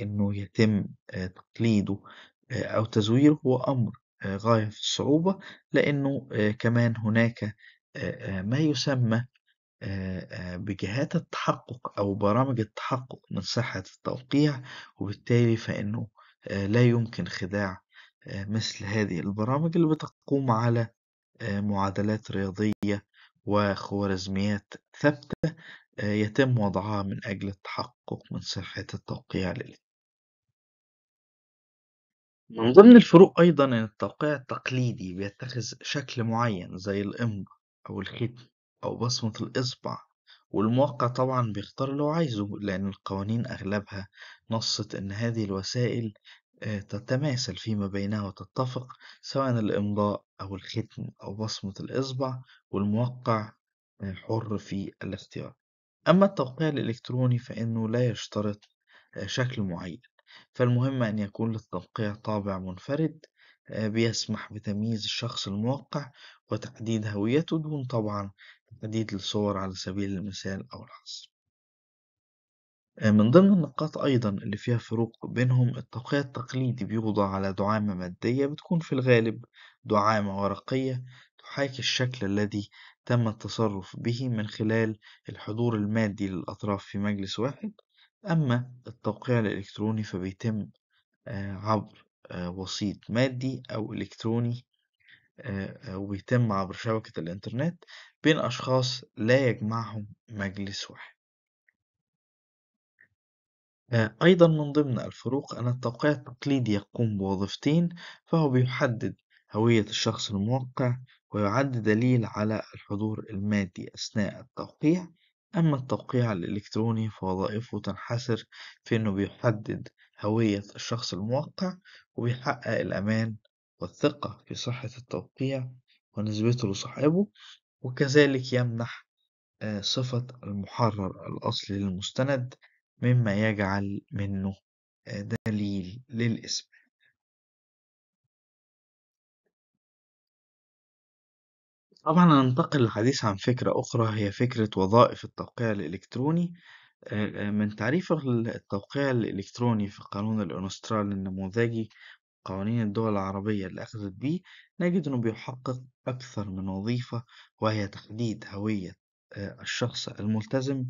[SPEAKER 1] إنه يتم تقليده آه، أو تزويره هو أمر آه، غاية في الصعوبة لأنه آه، كمان هناك ما يسمى بجهات التحقق أو برامج التحقق من صحة التوقيع وبالتالي فإنه لا يمكن خداع مثل هذه البرامج اللي بتقوم على معادلات رياضية وخوارزميات ثابتة يتم وضعها من أجل التحقق من صحة التوقيع للاتجاه من ضمن الفروق أيضًا إن التوقيع التقليدي بيتخذ شكل معين زي الإمضة أو الختم أو بصمة الإصبع، والموقع طبعًا بيختار اللي هو عايزه لأن القوانين أغلبها نصت إن هذه الوسائل آه، تتماثل فيما بينها وتتفق سواء الإمضاء أو الختم أو بصمة الإصبع والموقع آه، حر في الاختيار أما التوقيع الإلكتروني فإنه لا يشترط آه، شكل معين. فالمهم أن يكون للتوقيع طابع منفرد آه، بيسمح بتمييز الشخص الموقع وتحديد هويته دون طبعا تحديد الصور على سبيل المثال أو الحصر آه، من ضمن النقاط أيضا اللي فيها فروق بينهم التوقيع التقليدي بيوضع على دعامة مادية بتكون في الغالب دعامة ورقية تحاكي الشكل الذي تم التصرف به من خلال الحضور المادي للأطراف في مجلس واحد أما التوقيع الإلكتروني فبيتم عبر وسيط مادي أو إلكتروني آه، وبيتم عبر شبكة الإنترنت بين أشخاص لا يجمعهم مجلس واحد أيضا من ضمن الفروق أن التوقيع التقليدي يقوم بوظيفتين فهو بيحدد هوية الشخص الموقع ويعد دليل على الحضور المادي أثناء التوقيع أما التوقيع الإلكتروني فوظائفه تنحصر في إنه بيحدد هوية الشخص الموقع وبيحقق الأمان والثقة في صحة التوقيع ونسبته لصاحبه وكذلك يمنح آه، صفة المحرر الأصلي للمستند مما يجعل منه آه،
[SPEAKER 2] دليل للإثبات
[SPEAKER 1] طبعًا هننتقل للحديث عن فكرة أخرى هي فكرة وظائف التوقيع الإلكتروني، آه، آه، من تعريف التوقيع الإلكتروني في القانون الأسترالي النموذجي قوانين الدول العربية اللي أخذت بيه، نجد إنه بيحقق أكثر من وظيفة وهي تحديد هوية آه، الشخص الملتزم،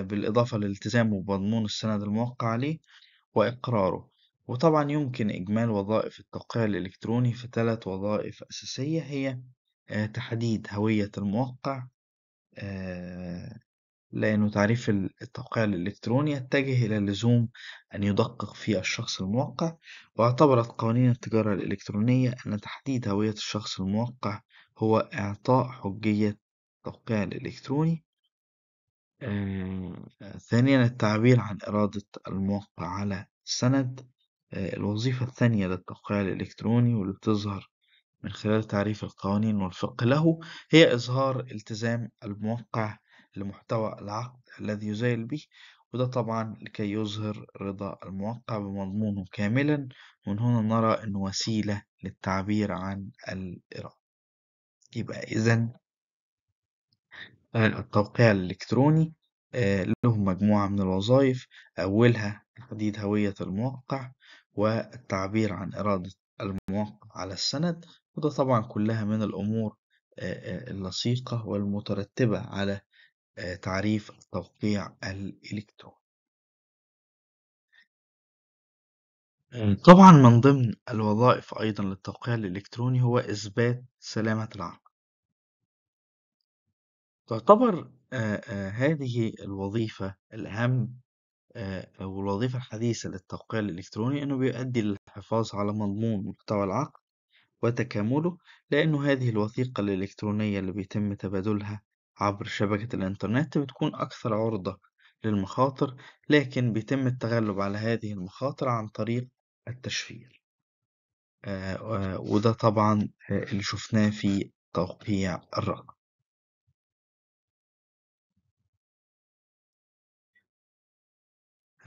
[SPEAKER 1] بالإضافة لالتزامه بمضمون السند الموقع عليه وإقراره، وطبعًا يمكن إجمال وظائف التوقيع الإلكتروني في ثلاث وظائف أساسية هي آه، تحديد هوية الموقع آه، لأنه تعريف التوقيع الإلكتروني يتجه إلى اللزوم أن يدقق في الشخص الموقع واعتبرت قوانين التجارة الإلكترونية أن تحديد هوية الشخص الموقع هو إعطاء حجية التوقيع الإلكتروني آه، ثانيا التعبير عن إرادة الموقع على سند الوظيفة الثانية للتوقيع الإلكتروني واللي بتظهر من خلال تعريف القوانين والفقه له هي إظهار التزام الموقع لمحتوى العقد الذي يزايل به وده طبعا لكي يظهر رضا الموقع بمضمونه كاملا ومن هنا نرى أنه وسيلة للتعبير عن الإرادة يبقى إذا آه، التوقيع الإلكتروني آه، له مجموعة من الوظائف أولها تحديد هوية الموقع والتعبير عن إرادة الموقّع على السَنَد، وده طبعًا كلّها من الأمور اللَّصيقة والمترتِّبة على تعريف التوقيع الإلكتروني. طبعًا من ضمن الوظائف أيضًا للتوقيع الإلكتروني هو إثبات سلامة العقد. تعتبر هذه الوظيفة الأهم آه، والوظيفة الحديثة للتوقيع الإلكتروني أنه بيؤدي للحفاظ على مضمون محتوى العقد وتكامله لأنه هذه الوثيقة الإلكترونية اللي بيتم تبادلها عبر شبكة الإنترنت بتكون أكثر عرضة للمخاطر لكن بيتم التغلب على هذه المخاطر عن طريق التشفير آه، وده طبعا اللي
[SPEAKER 2] شفناه في توقيع الرقم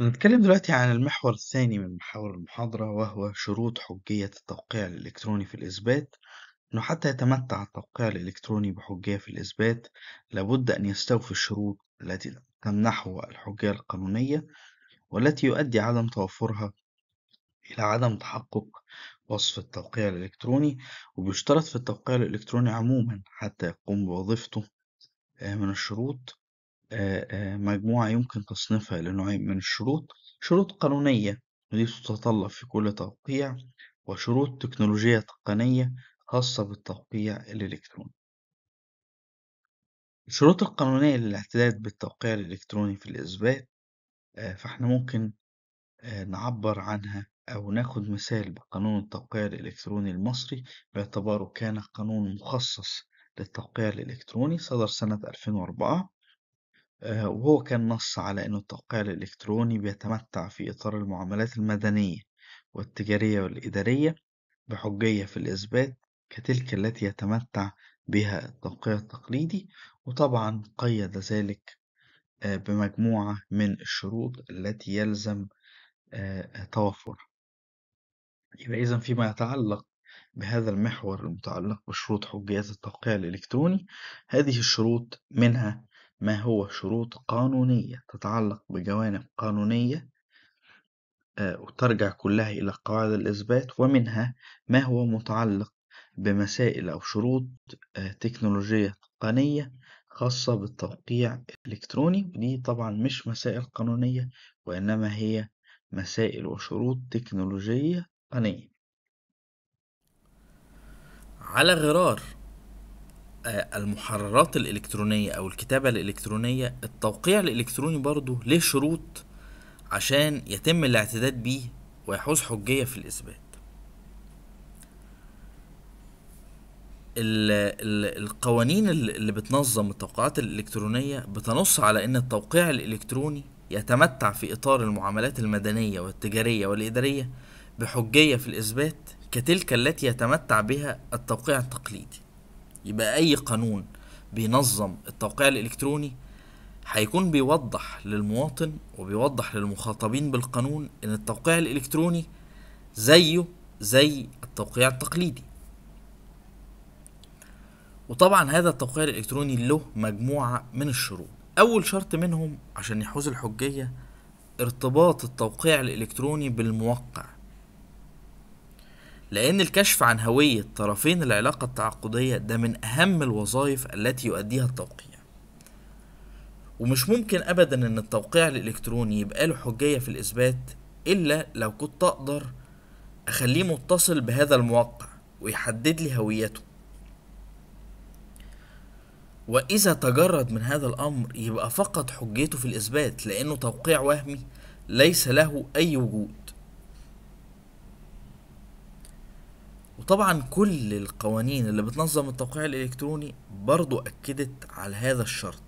[SPEAKER 1] هنتكلم دلوقتي عن المحور الثاني من محاور المحاضرة وهو شروط حجية التوقيع الإلكتروني في الإثبات أنه حتى يتمتع التوقيع الإلكتروني بحجية في الإثبات لابد أن يستوفي الشروط التي تمنحه الحجية القانونية والتي يؤدي عدم توفرها إلى عدم تحقق وصف التوقيع الإلكتروني وبيشترط في التوقيع الإلكتروني عموما حتى يقوم بوظيفته آه، من الشروط مجموعة يمكن تصنيفها لنوعين من الشروط، شروط قانونية ودي تتطلب في كل توقيع، وشروط تكنولوجية تقنية خاصة بالتوقيع الإلكتروني. الشروط القانونية للاعتداد بالتوقيع الإلكتروني في الإثبات، فإحنا ممكن نعبّر عنها أو ناخد مثال بقانون التوقيع الإلكتروني المصري باعتباره كان قانون مخصص للتوقيع الإلكتروني صدر سنة 2004. آه، وهو كان نص على أن التوقيع الإلكتروني بيتمتع في إطار المعاملات المدنية والتجارية والإدارية بحجية في الإثبات كتلك التي يتمتع بها التوقيع التقليدي وطبعا قيد ذلك آه، بمجموعة من الشروط التي يلزم آه، توفرها يبقى إذا فيما يتعلق بهذا المحور المتعلق بشروط حجيات التوقيع الإلكتروني هذه الشروط منها ما هو شروط قانونية تتعلق بجوانب قانونية آه، وترجع كلها إلى قواعد الإثبات ومنها ما هو متعلق بمسائل أو شروط آه، تكنولوجية تقنية خاصة بالتوقيع الإلكتروني دي طبعا مش مسائل قانونية وإنما هي مسائل وشروط تكنولوجية تقنية على غرار آه، المحررات الإلكترونية أو الكتابة الإلكترونية التوقيع الإلكتروني برضه ليه شروط عشان يتم الاعتداد بيه ويحوز حجية في الإثبات القوانين اللي بتنظم التوقيعات الإلكترونية بتنص على أن التوقيع الإلكتروني يتمتع في إطار المعاملات المدنية والتجارية والإدارية بحجية في الإثبات كتلك التي يتمتع بها التوقيع التقليدي يبقى اي قانون بينظم التوقيع الالكتروني هيكون بيوضح للمواطن وبيوضح للمخاطبين بالقانون ان التوقيع الالكتروني زيه زي التوقيع التقليدي وطبعا هذا التوقيع الالكتروني له مجموعه من الشروط اول شرط منهم عشان يحوز الحجيه ارتباط التوقيع الالكتروني بالموقع لأن الكشف عن هوية طرفين العلاقة التعاقدية ده من أهم الوظائف التي يؤديها التوقيع ومش ممكن أبدا أن التوقيع الإلكتروني يبقى له حجية في الإثبات إلا لو كنت أقدر أخليه متصل بهذا الموقع ويحدد لي هويته وإذا تجرد من هذا الأمر يبقى فقط حجيته في الإثبات لأنه توقيع وهمي ليس له أي وجود طبعا كل القوانين اللي بتنظم التوقيع الإلكتروني برضو أكدت على هذا الشرط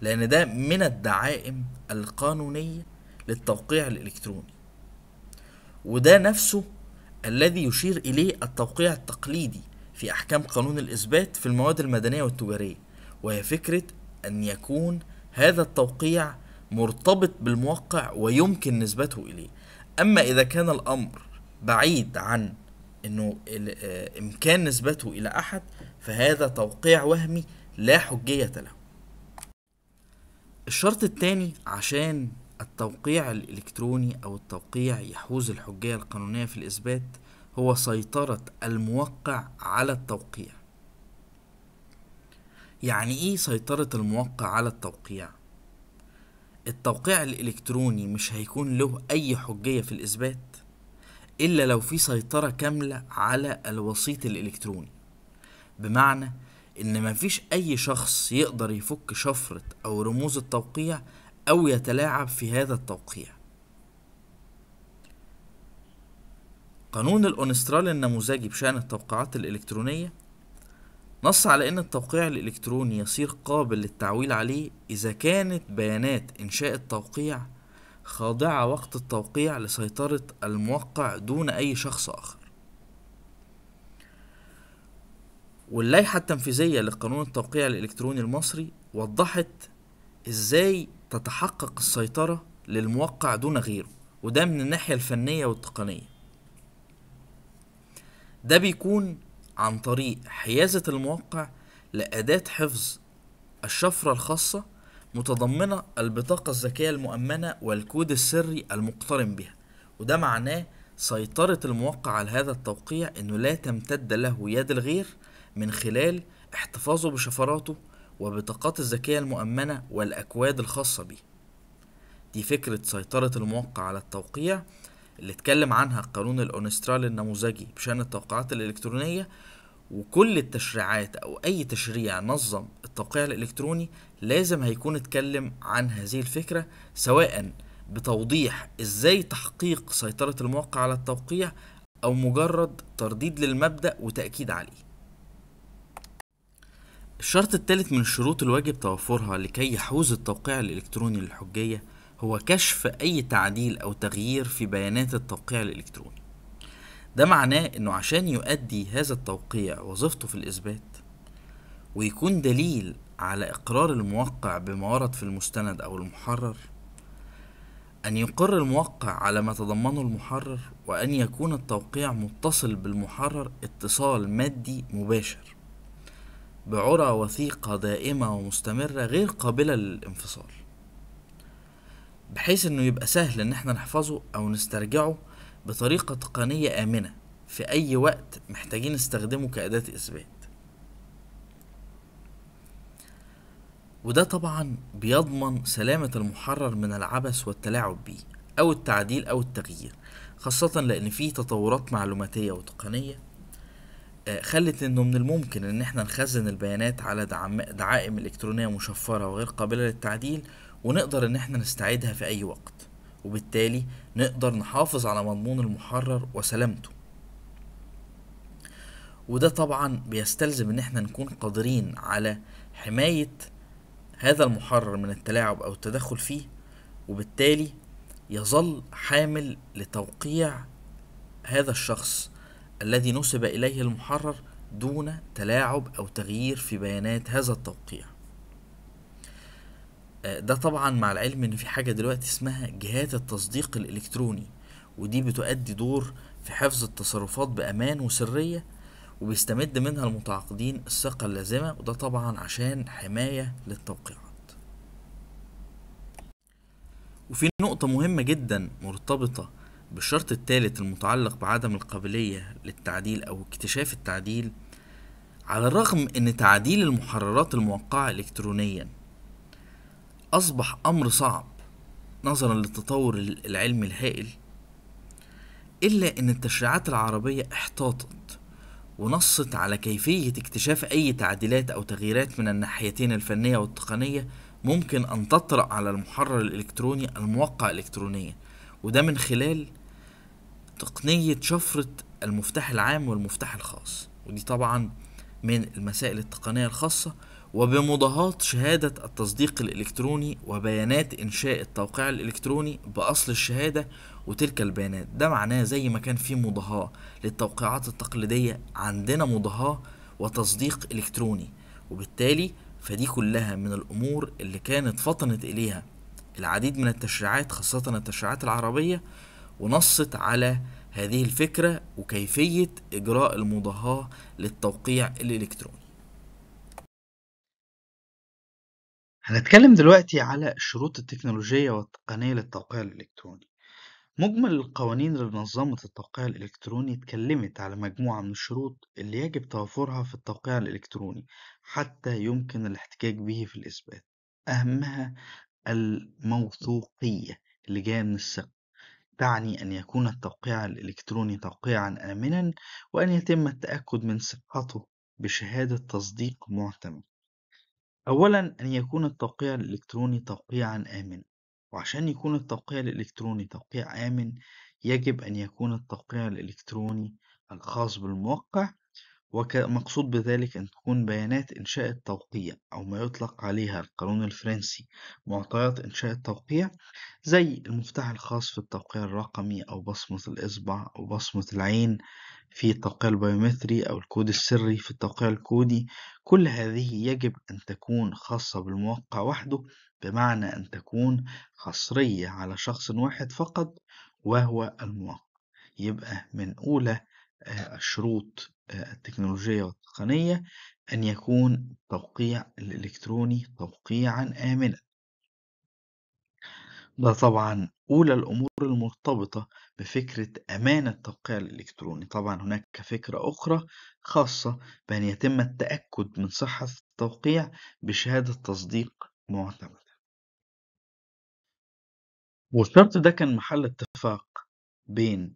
[SPEAKER 1] لأن ده من الدعائم القانونية للتوقيع الإلكتروني وده نفسه الذي يشير إليه التوقيع التقليدي في أحكام قانون الإثبات في المواد المدنية والتجارية وهي فكرة أن يكون هذا التوقيع مرتبط بالموقع ويمكن نسبته إليه أما إذا كان الأمر بعيد عن انه آه، امكان نسبته الى احد فهذا توقيع وهمي لا حجية له الشرط الثاني عشان التوقيع الإلكتروني أو التوقيع يحوز الحجية القانونية في الإثبات هو سيطرة الموقع على التوقيع يعني إيه سيطرة الموقع على التوقيع؟ التوقيع الإلكتروني مش هيكون له أي حجية في الإثبات إلا لو في سيطرة كاملة على الوسيط الإلكتروني بمعنى إن مفيش أي شخص يقدر يفك شفرة أو رموز التوقيع أو يتلاعب في هذا التوقيع قانون الأونسترال النموذجي بشأن التوقيعات الإلكترونية نص على أن التوقيع الإلكتروني يصير قابل للتعويل عليه إذا كانت بيانات إنشاء التوقيع خاضعة وقت التوقيع لسيطرة الموقع دون أي شخص آخر واللائحة التنفيذية لقانون التوقيع الإلكتروني المصري وضحت إزاي تتحقق السيطرة للموقع دون غيره وده من الناحية الفنية والتقنية ده بيكون عن طريق حيازة الموقع لأداة حفظ الشفرة الخاصة متضمنة البطاقة الذكية المؤمنة والكود السري المقترن بها وده معناه سيطرة الموقع على هذا التوقيع انه لا تمتد له يد الغير من خلال احتفاظه بشفراته وبطاقات الذكية المؤمنة والأكواد الخاصة به دي فكرة سيطرة الموقع على التوقيع اللي اتكلم عنها القانون الأونسترالي النموذجي بشأن التوقيعات الإلكترونية وكل التشريعات أو أي تشريع نظم التوقيع الإلكتروني لازم هيكون اتكلم عن هذه الفكرة سواء بتوضيح ازاي تحقيق سيطرة الموقع على التوقيع او مجرد ترديد للمبدأ وتأكيد عليه الشرط الثالث من الشروط الواجب توفرها لكي يحوز التوقيع الإلكتروني للحجية هو كشف أي تعديل أو تغيير في بيانات التوقيع الإلكتروني ده معناه أنه عشان يؤدي هذا التوقيع وظيفته في الإثبات ويكون دليل على إقرار الموقع بما ورد في المستند أو المحرر أن يقر الموقع على ما تضمنه المحرر وأن يكون التوقيع متصل بالمحرر اتصال مادي مباشر بعرى وثيقة دائمة ومستمرة غير قابلة للانفصال بحيث انه يبقى سهل ان احنا نحفظه او نسترجعه بطريقة تقنية آمنة في أي وقت محتاجين نستخدمه كأداة إثبات وده طبعا بيضمن سلامة المحرر من العبث والتلاعب بيه أو التعديل أو التغيير خاصة لأن فيه تطورات معلوماتية وتقنية آه، خلت انه من الممكن ان احنا نخزن البيانات على دعائم الكترونيه مشفره وغير قابله للتعديل ونقدر ان احنا نستعيدها في اي وقت وبالتالي نقدر نحافظ على مضمون المحرر وسلامته وده طبعا بيستلزم ان احنا نكون قادرين على حمايه هذا المحرر من التلاعب أو التدخل فيه وبالتالي يظل حامل لتوقيع هذا الشخص الذي نسب إليه المحرر دون تلاعب أو تغيير في بيانات هذا التوقيع آه، ده طبعا مع العلم ان في حاجه دلوقتي اسمها جهات التصديق الالكتروني ودي بتؤدي دور في حفظ التصرفات بامان وسريه وبيستمد منها المتعاقدين الثقة اللازمة وده طبعا عشان حماية للتوقيعات وفي نقطة مهمة جدا مرتبطة بالشرط الثالث المتعلق بعدم القابلية للتعديل أو اكتشاف التعديل على الرغم أن تعديل المحررات الموقعة إلكترونيا أصبح أمر صعب نظرا للتطور العلمي الهائل إلا أن التشريعات العربية احتاطت ونصت على كيفية اكتشاف أي تعديلات أو تغييرات من الناحيتين الفنية والتقنية ممكن أن تطرأ على المحرر الإلكتروني الموقع إلكترونيا وده من خلال تقنية شفرة المفتاح العام والمفتاح الخاص ودي طبعا من المسائل التقنية الخاصة وبمضاهاة شهادة التصديق الإلكتروني وبيانات إنشاء التوقيع الإلكتروني بأصل الشهادة وتلك البيانات ده معناه زي ما كان في مضاهاة للتوقيعات التقليدية عندنا مضاهاة وتصديق إلكتروني وبالتالي فدي كلها من الأمور اللي كانت فطنت إليها العديد من التشريعات خاصة التشريعات العربية ونصت على هذه الفكرة وكيفية إجراء المضاهاة للتوقيع الإلكتروني هنتكلم دلوقتي على الشروط التكنولوجية والتقنية للتوقيع الإلكتروني مجمل القوانين اللي نظمت التوقيع الإلكتروني اتكلمت على مجموعة من الشروط اللي يجب توفرها في التوقيع الإلكتروني حتى يمكن الاحتجاج به في الإثبات أهمها الموثوقية اللي جاية من الثقة تعني أن يكون التوقيع الإلكتروني توقيعا آمنا وأن يتم التأكد من صحته بشهادة تصديق معتمد أولا أن يكون التوقيع الإلكتروني توقيعا آمنا وعشان يكون التوقيع الإلكتروني توقيع آمن يجب أن يكون التوقيع الإلكتروني الخاص بالموقع ومقصود بذلك أن تكون بيانات إنشاء التوقيع أو ما يطلق عليها القانون الفرنسي معطيات إنشاء التوقيع زي المفتاح الخاص في التوقيع الرقمي أو بصمة الإصبع أو بصمة العين في التوقيع البيومتري أو الكود السري في التوقيع الكودي كل هذه يجب أن تكون خاصة بالموقع وحده بمعنى أن تكون حصرية على شخص واحد فقط وهو الموقع يبقى من أولى آه، الشروط آه، التكنولوجية والتقنية أن يكون التوقيع الإلكتروني توقيعا آمنا ده طبعا أولى الأمور المرتبطة بفكرة أمان التوقيع الإلكتروني طبعا هناك فكرة أخرى خاصة بأن يتم التأكد من صحة التوقيع بشهادة تصديق معتمد والشرط ده كان محل اتفاق بين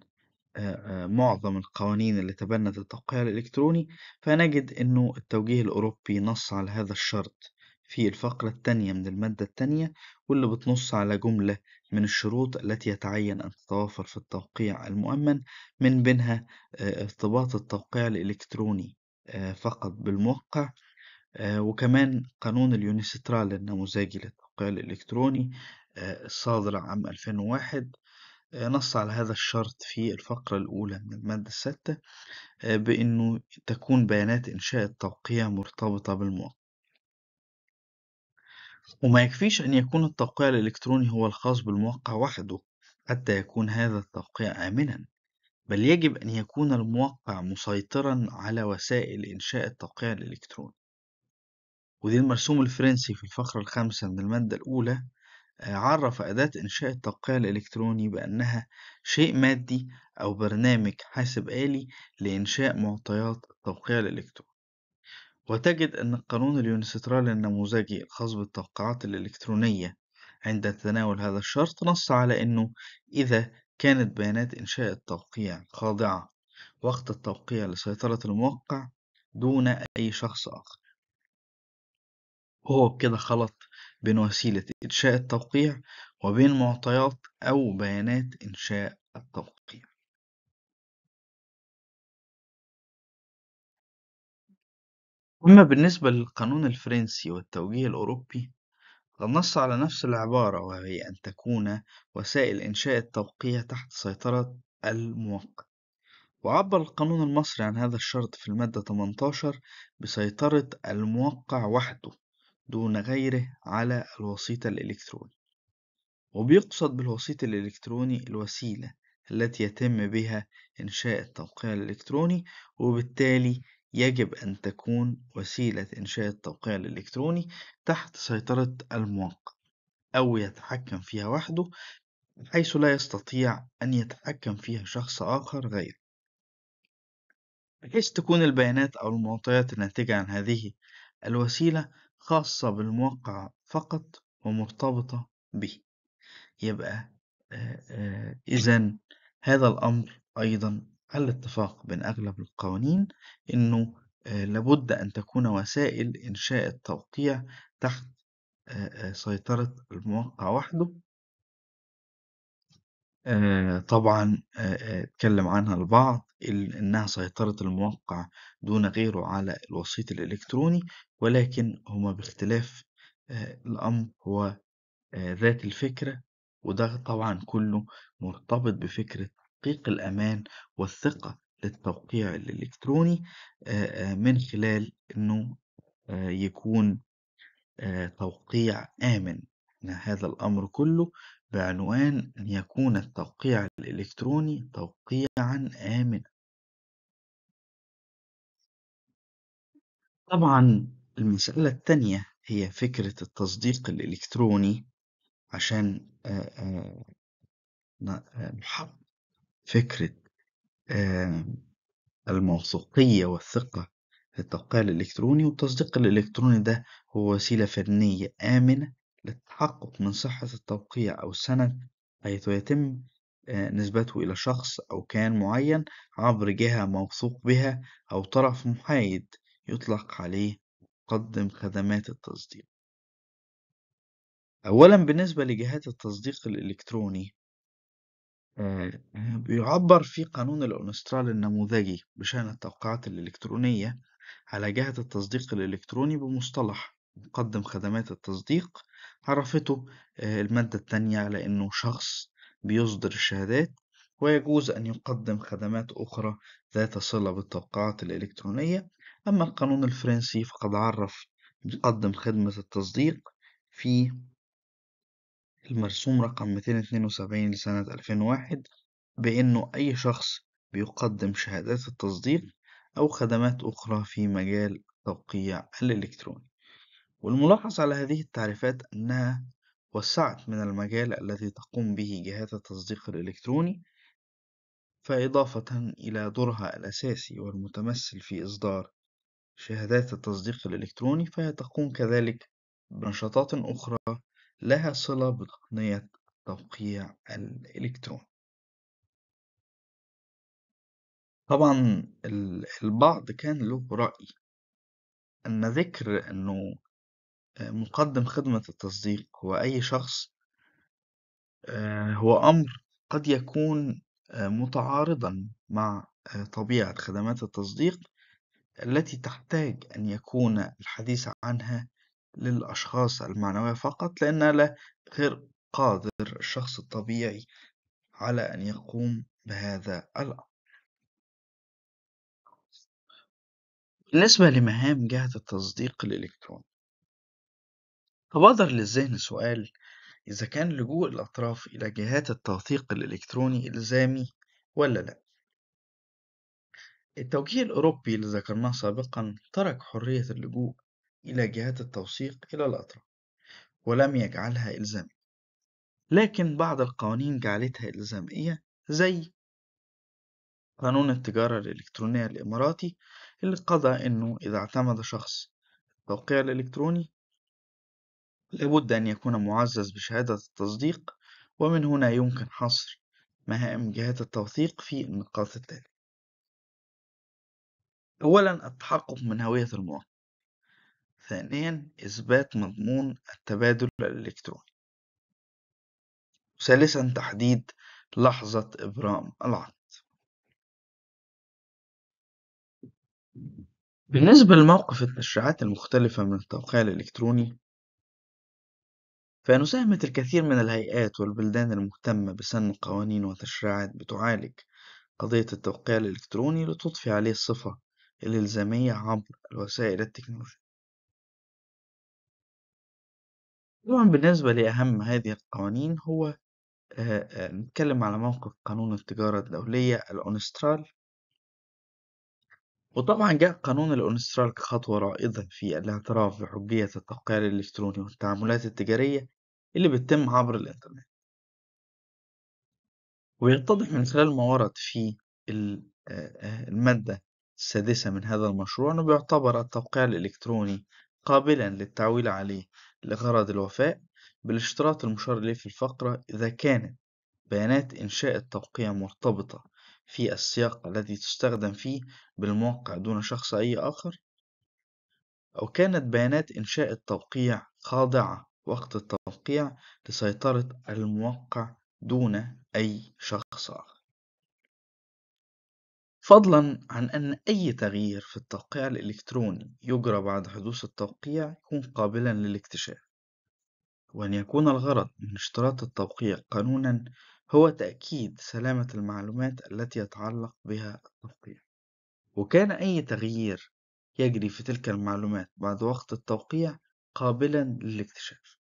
[SPEAKER 1] معظم القوانين اللي تبنت التوقيع الإلكتروني فنجد أنه التوجيه الأوروبي نص على هذا الشرط في الفقرة الثانية من المادة الثانية واللي بتنص على جملة من الشروط التي يتعين أن تتوافر في التوقيع المؤمن من بينها ارتباط التوقيع الإلكتروني فقط بالموقع وكمان قانون اليونيسترال النموذجي للتوقيع الإلكتروني الصادر عام 2001 آه، نص على هذا الشرط في الفقرة الأولى من المادة الستة آه، بأنه تكون بيانات إنشاء التوقيع مرتبطة بالموقع وما يكفيش أن يكون التوقيع الإلكتروني هو الخاص بالموقع وحده حتى يكون هذا التوقيع آمنا بل يجب أن يكون الموقع مسيطرا على وسائل إنشاء التوقيع الإلكتروني ودي المرسوم الفرنسي في الفقرة الخامسة من المادة الأولى عرف أداة إنشاء التوقيع الإلكتروني بأنها شيء مادي أو برنامج حاسب آلي لإنشاء معطيات التوقيع الإلكتروني وتجد أن القانون اليونسترال النموذجي الخاص بالتوقيعات الإلكترونية عند تناول هذا الشرط نص على أنه إذا كانت بيانات إنشاء التوقيع خاضعة وقت التوقيع لسيطرة الموقع دون أي شخص آخر وهو كده خلط بين وسيلة إنشاء التوقيع وبين معطيات أو بيانات إنشاء
[SPEAKER 2] التوقيع
[SPEAKER 1] أما بالنسبة للقانون الفرنسي والتوجيه الأوروبي فالنص على نفس العبارة وهي أن تكون وسائل إنشاء التوقيع تحت سيطرة الموقع وعبر القانون المصري عن هذا الشرط في المادة 18 بسيطرة الموقع وحده دون غيره على الوسيط الإلكتروني وبيقصد بالوسيط الإلكتروني الوسيلة التي يتم بها إنشاء التوقيع الإلكتروني وبالتالي يجب أن تكون وسيلة إنشاء التوقيع الإلكتروني تحت سيطرة الموقع أو يتحكم فيها وحده حيث لا يستطيع أن يتحكم فيها شخص آخر غيره بحيث تكون البيانات أو المعطيات الناتجة عن هذه الوسيلة خاصة بالموقع فقط ومرتبطة به يبقى آه، آه، إذا هذا الأمر أيضا على اتفاق بين أغلب القوانين إنه آه، لابد أن تكون وسائل إنشاء التوقيع تحت سيطرة الموقع وحده آه، طبعًا آآ آه، آه، اتكلم عنها البعض إنها سيطرة الموقع دون غيره على الوسيط الإلكتروني، ولكن هما باختلاف الأمر هو ذات الفكرة، وده طبعًا كله مرتبط بفكرة تحقيق الأمان والثقة للتوقيع الإلكتروني من خلال إنه يكون توقيع آمن، هذا الأمر كله بعنوان أن يكون التوقيع الإلكتروني
[SPEAKER 2] توقيعا آمنا
[SPEAKER 1] طبعا المسألة التانية هي فكرة التصديق الإلكتروني عشان نحط فكرة الموثوقية والثقة في التوقيع الإلكتروني والتصديق الإلكتروني ده هو وسيلة فنية آمنة للتحقق من صحة التوقيع أو السند حيث يتم آه، نسبته إلى شخص أو كيان معين عبر جهة موثوق بها أو طرف محايد يطلق عليه مقدم خدمات التصديق أولا بالنسبة لجهات التصديق الإلكتروني بيعبر آه، في قانون الأونسترال النموذجي بشأن التوقيعات الإلكترونية على جهة التصديق الإلكتروني بمصطلح مقدم خدمات التصديق عرفته آه، المادة التانية على إنه شخص بيصدر الشهادات ويجوز أن يقدم خدمات أخرى ذات صلة بالتوقيعات الإلكترونية أما القانون الفرنسي فقد عرف مقدم خدمة التصديق في المرسوم رقم 272 لسنة 2001 بأنه أي شخص بيقدم شهادات التصديق أو خدمات أخرى في مجال التوقيع الإلكتروني والملاحظ على هذه التعريفات أنها وسعت من المجال الذي تقوم به جهات التصديق الإلكتروني فإضافة إلى دورها الأساسي والمتمثل في إصدار شهادات التصديق الإلكتروني فهي تقوم كذلك بنشاطات أخرى لها صلة بتقنية التوقيع الإلكتروني
[SPEAKER 2] طبعا البعض كان له رأي
[SPEAKER 1] أن ذكر أنه مقدم خدمة التصديق هو أي شخص آه، هو أمر قد يكون آه، متعارضا مع آه، طبيعة خدمات التصديق التي تحتاج أن يكون الحديث عنها للأشخاص المعنوية فقط لأنها لا غير قادر الشخص الطبيعي على أن يقوم
[SPEAKER 2] بهذا الأمر بالنسبة
[SPEAKER 1] لمهام جهة التصديق الإلكتروني تبادر للذهن سؤال إذا كان لجوء الأطراف إلى جهات التوثيق الإلكتروني إلزامي ولا لأ التوجيه الأوروبي اللي ذكرناه سابقا ترك حرية اللجوء إلى جهات التوثيق إلى الأطراف ولم يجعلها إلزامية لكن بعض القوانين جعلتها إلزامية زي قانون التجارة الإلكترونية الإماراتي اللي قضى إنه إذا اعتمد شخص التوقيع الإلكتروني لابد أن يكون معزز بشهادة التصديق ومن هنا يمكن حصر مهام جهات التوثيق في النقاط التالية أولا التحقق من هوية المواطن ثانيا إثبات مضمون التبادل الإلكتروني ثالثا تحديد لحظة إبرام
[SPEAKER 2] العقد بالنسبة
[SPEAKER 1] لموقف التشريعات المختلفة من التوقيع الإلكتروني فنساهمت الكثير من الهيئات والبلدان المهتمة بسن قوانين وتشريعات بتعالج قضية التوقيع الإلكتروني لتضفي عليه الصفة الإلزامية عبر الوسائل التكنولوجية.
[SPEAKER 2] طبعا بالنسبة
[SPEAKER 1] لأهم هذه القوانين هو آه، آه، نتكلم على موقف قانون التجارة الدولية الأونسترال وطبعا جاء قانون الأونستراك خطوة رائدة في الاعتراف بحجية التقارير الإلكتروني والتعاملات التجارية اللي بتتم عبر الإنترنت ويتضح من خلال ما ورد في آه، المادة السادسة من هذا المشروع أنه بيعتبر التوقيع الإلكتروني قابلا للتعويل عليه لغرض الوفاء بالاشتراط المشار إليه في الفقرة إذا كانت بيانات إنشاء التوقيع مرتبطة في السياق الذي تستخدم فيه بالموقع دون شخص أي آخر أو كانت بيانات إنشاء التوقيع خاضعة وقت التوقيع لسيطرة الموقع دون أي شخص آخر فضلا عن أن أي تغيير في التوقيع الإلكتروني يجرى بعد حدوث التوقيع يكون قابلا للاكتشاف وأن يكون الغرض من اشتراط التوقيع قانونا هو تأكيد سلامة المعلومات التي يتعلق بها التوقيع وكان أي تغيير يجري في تلك المعلومات بعد وقت التوقيع قابلا للاكتشاف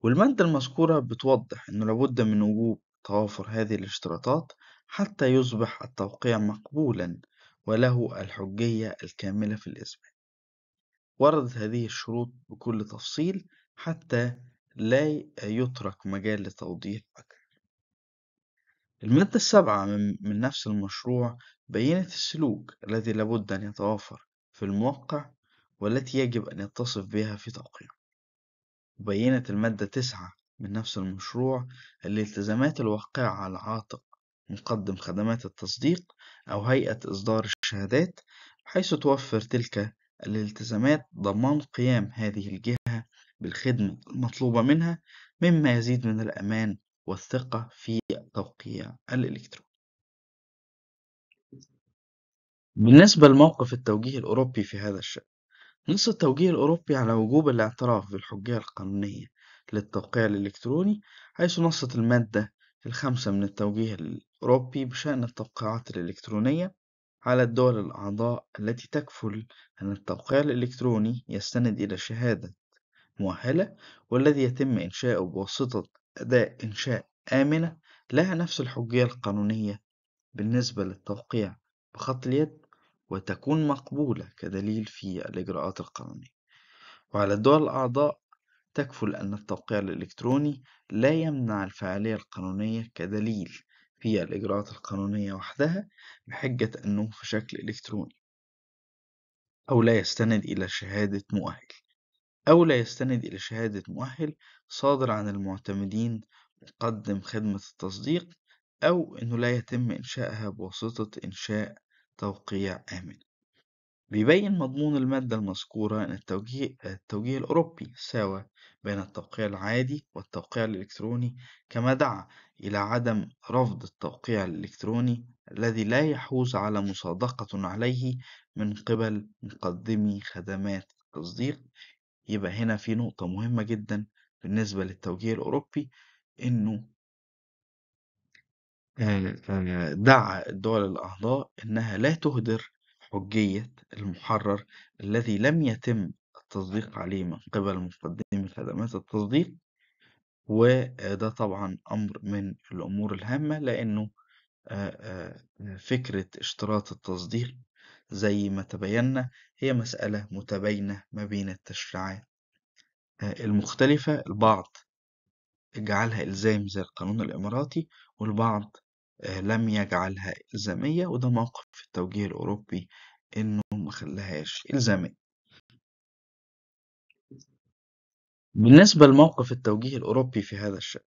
[SPEAKER 1] والمادة المذكورة بتوضح أنه لابد من وجوب توافر هذه الاشتراطات حتى يصبح التوقيع مقبولا وله الحجية الكاملة في الإثبات وردت هذه الشروط بكل تفصيل حتى لا يترك مجال لتوضيح أكثر المادة السابعة من, نفس المشروع بينت السلوك الذي لابد أن يتوافر في الموقع والتي يجب أن يتصف بها في توقيعه وبينت المادة تسعة من نفس المشروع الالتزامات الواقعة على عاتق مقدم خدمات التصديق أو هيئة إصدار الشهادات حيث توفر تلك الالتزامات ضمان قيام هذه الجهة بالخدمة المطلوبة منها مما يزيد من الأمان والثقة في التوقيع الإلكتروني بالنسبة لموقف التوجيه الأوروبي في هذا الشأن نص التوجيه الأوروبي على وجوب الاعتراف بالحجية القانونية للتوقيع الإلكتروني حيث نصت المادة الخامسة من التوجيه الأوروبي بشأن التوقيعات الإلكترونية على الدول الأعضاء التي تكفل أن التوقيع الإلكتروني يستند إلى شهادة مؤهلة والذي يتم إنشاؤه بواسطة أداة إنشاء آمنة لها نفس الحجية القانونية بالنسبة للتوقيع بخط اليد وتكون مقبولة كدليل في الإجراءات القانونية وعلى الدول الأعضاء تكفل أن التوقيع الإلكتروني لا يمنع الفعالية القانونية كدليل في الإجراءات القانونية وحدها بحجة أنه في شكل إلكتروني أو لا يستند إلى شهادة مؤهل أو لا يستند إلى شهادة مؤهل صادر عن المعتمدين مقدم خدمة التصديق أو إنه لا يتم إنشائها بواسطة إنشاء توقيع آمن بيبين مضمون المادة المذكورة أن التوجيه, التوجيه الأوروبي ساوى بين التوقيع العادي والتوقيع الإلكتروني كما دعا إلى عدم رفض التوقيع الإلكتروني الذي لا يحوز على مصادقة عليه من قبل مقدمي خدمات التصديق يبقى هنا في نقطة مهمة جدا بالنسبة للتوجيه الأوروبي إنه دعا الدول الأعضاء إنها لا تهدر حجية المحرر الذي لم يتم التصديق عليه من قبل مقدمي خدمات التصديق وده طبعا أمر من الأمور الهامة لأنه فكرة اشتراط التصديق زي ما تبينا هي مسألة متباينة ما بين التشريعات آه، المختلفة البعض جعلها إلزام زي القانون الإماراتي والبعض آه، لم يجعلها إلزامية وده موقف في التوجيه الأوروبي إنه مخلهاش إلزامية بالنسبة لموقف التوجيه الأوروبي في هذا الشأن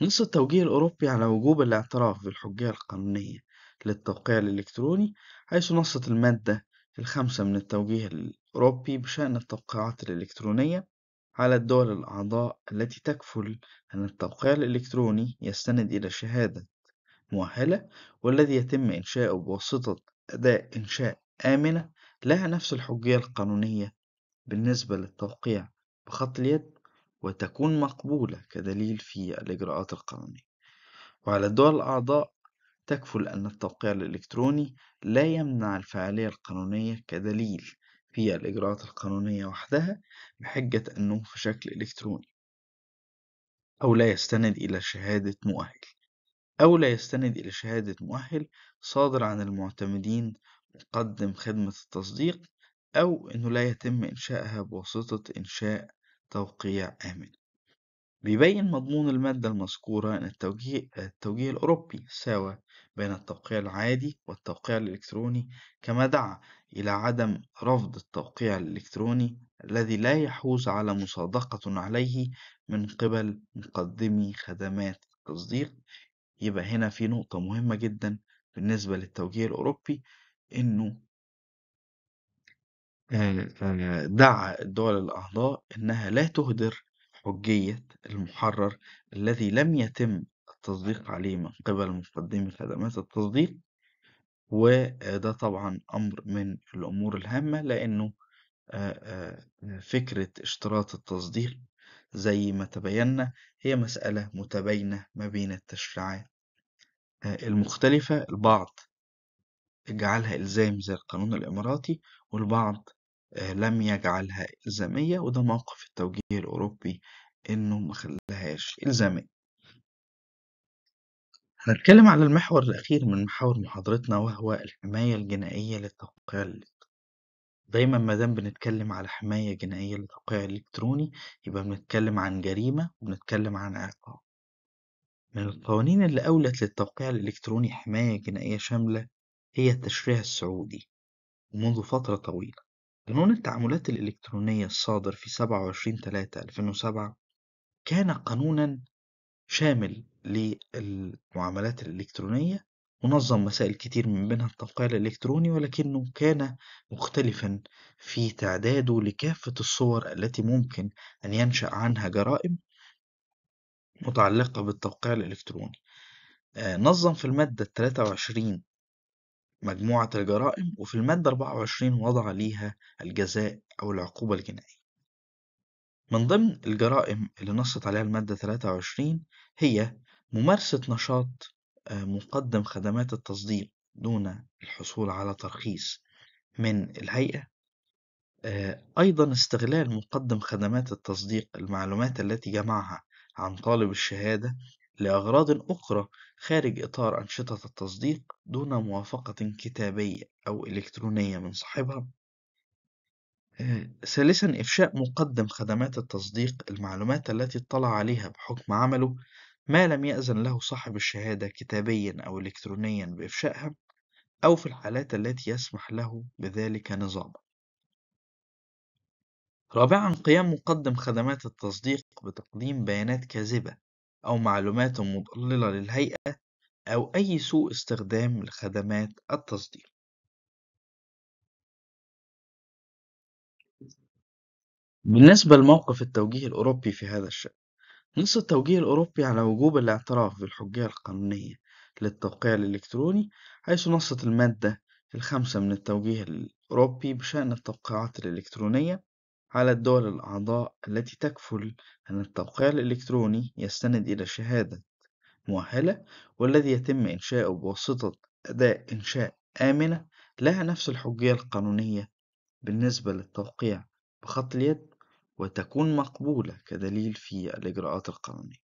[SPEAKER 1] نص التوجيه الأوروبي على وجوب الاعتراف بالحجية القانونية للتوقيع الإلكتروني حيث نصت المادة الخامسة من التوجيه الأوروبي بشأن التوقيعات الإلكترونية على الدول الأعضاء التي تكفل أن التوقيع الإلكتروني يستند إلى شهادة مؤهلة والذي يتم إنشاؤه بواسطة أداء إنشاء آمنة لها نفس الحجية القانونية بالنسبة للتوقيع بخط اليد وتكون مقبولة كدليل في الإجراءات القانونية وعلى الدول الأعضاء تكفل أن التوقيع الإلكتروني لا يمنع الفعالية القانونية كدليل في الإجراءات القانونية وحدها بحجة أنه في شكل إلكتروني أو لا يستند إلى شهادة مؤهل أو لا يستند إلى شهادة مؤهل صادر عن المعتمدين مقدم خدمة التصديق أو أنه لا يتم إنشائها بواسطة إنشاء توقيع آمن بيبين مضمون المادة المذكورة إن التوجيه التوجيه الأوروبي ساوى بين التوقيع العادي والتوقيع الإلكتروني كما دعا إلى عدم رفض التوقيع الإلكتروني الذي لا يحوز على مصادقة عليه من قبل مقدمي خدمات التصديق يبقى هنا في نقطة مهمة جدا بالنسبة للتوجيه الأوروبي إنه آه، آه، دعا الدول الأعضاء إنها لا تهدر حجية المحرر الذي لم يتم التصديق عليه من قبل مقدمي خدمات التصديق وده طبعا أمر من الأمور الهامة لأنه فكرة اشتراط التصديق زي ما تبينا هي مسألة متباينة ما بين التشريعات المختلفة البعض جعلها إلزام زي القانون الإماراتي والبعض لم يجعلها إلزامية وده موقف التوجيه الأوروبي إنه ما خلاهاش إلزامية هنتكلم على المحور الأخير من محاور محاضرتنا وهو الحماية الجنائية للتوقيع الإلكتروني دايما ما دام بنتكلم على حماية جنائية للتوقيع الإلكتروني يبقى بنتكلم عن جريمة وبنتكلم عن عقاب من القوانين اللي أولت للتوقيع الإلكتروني حماية جنائية شاملة هي التشريع السعودي ومنذ فترة طويلة قانون التعاملات الإلكترونية الصادر في 27/3/2007 كان قانونا شامل للمعاملات الإلكترونية ونظم مسائل كتير من بينها التوقيع الإلكتروني ولكنه كان مختلفا في تعداده لكافة الصور التي ممكن أن ينشأ عنها جرائم متعلقة بالتوقيع الإلكتروني آه، نظم في المادة 23 مجموعة الجرائم وفي المادة 24 وضع ليها الجزاء أو العقوبة الجنائية من ضمن الجرائم اللي نصت عليها المادة 23 هي ممارسة نشاط آه، مقدم خدمات التصدير دون الحصول على ترخيص من الهيئة آه، أيضا استغلال مقدم خدمات التصديق المعلومات التي جمعها عن طالب الشهادة لأغراض أخرى خارج إطار أنشطة التصديق دون موافقة كتابية أو إلكترونية من صاحبها. آه، ثالثا إفشاء مقدم خدمات التصديق المعلومات التي اطلع عليها بحكم عمله ما لم يأذن له صاحب الشهادة كتابيا أو إلكترونيا بإفشائها أو في الحالات التي يسمح له بذلك نظاما. رابعا قيام مقدم خدمات التصديق بتقديم بيانات كاذبة أو معلومات مضللة للهيئة أو أي سوء استخدام لخدمات التصدير بالنسبة لموقف التوجيه الأوروبي في هذا الشأن نص التوجيه الأوروبي على وجوب الاعتراف بالحجية القانونية للتوقيع الإلكتروني حيث نصت المادة الخامسة من التوجيه الأوروبي بشأن التوقيعات الإلكترونية على الدول الأعضاء التي تكفل أن التوقيع الإلكتروني يستند إلى شهادة مؤهلة والذي يتم إنشاؤه بواسطة أداة إنشاء آمنة لها نفس الحجية القانونية بالنسبة للتوقيع بخط اليد وتكون مقبولة كدليل في الإجراءات القانونية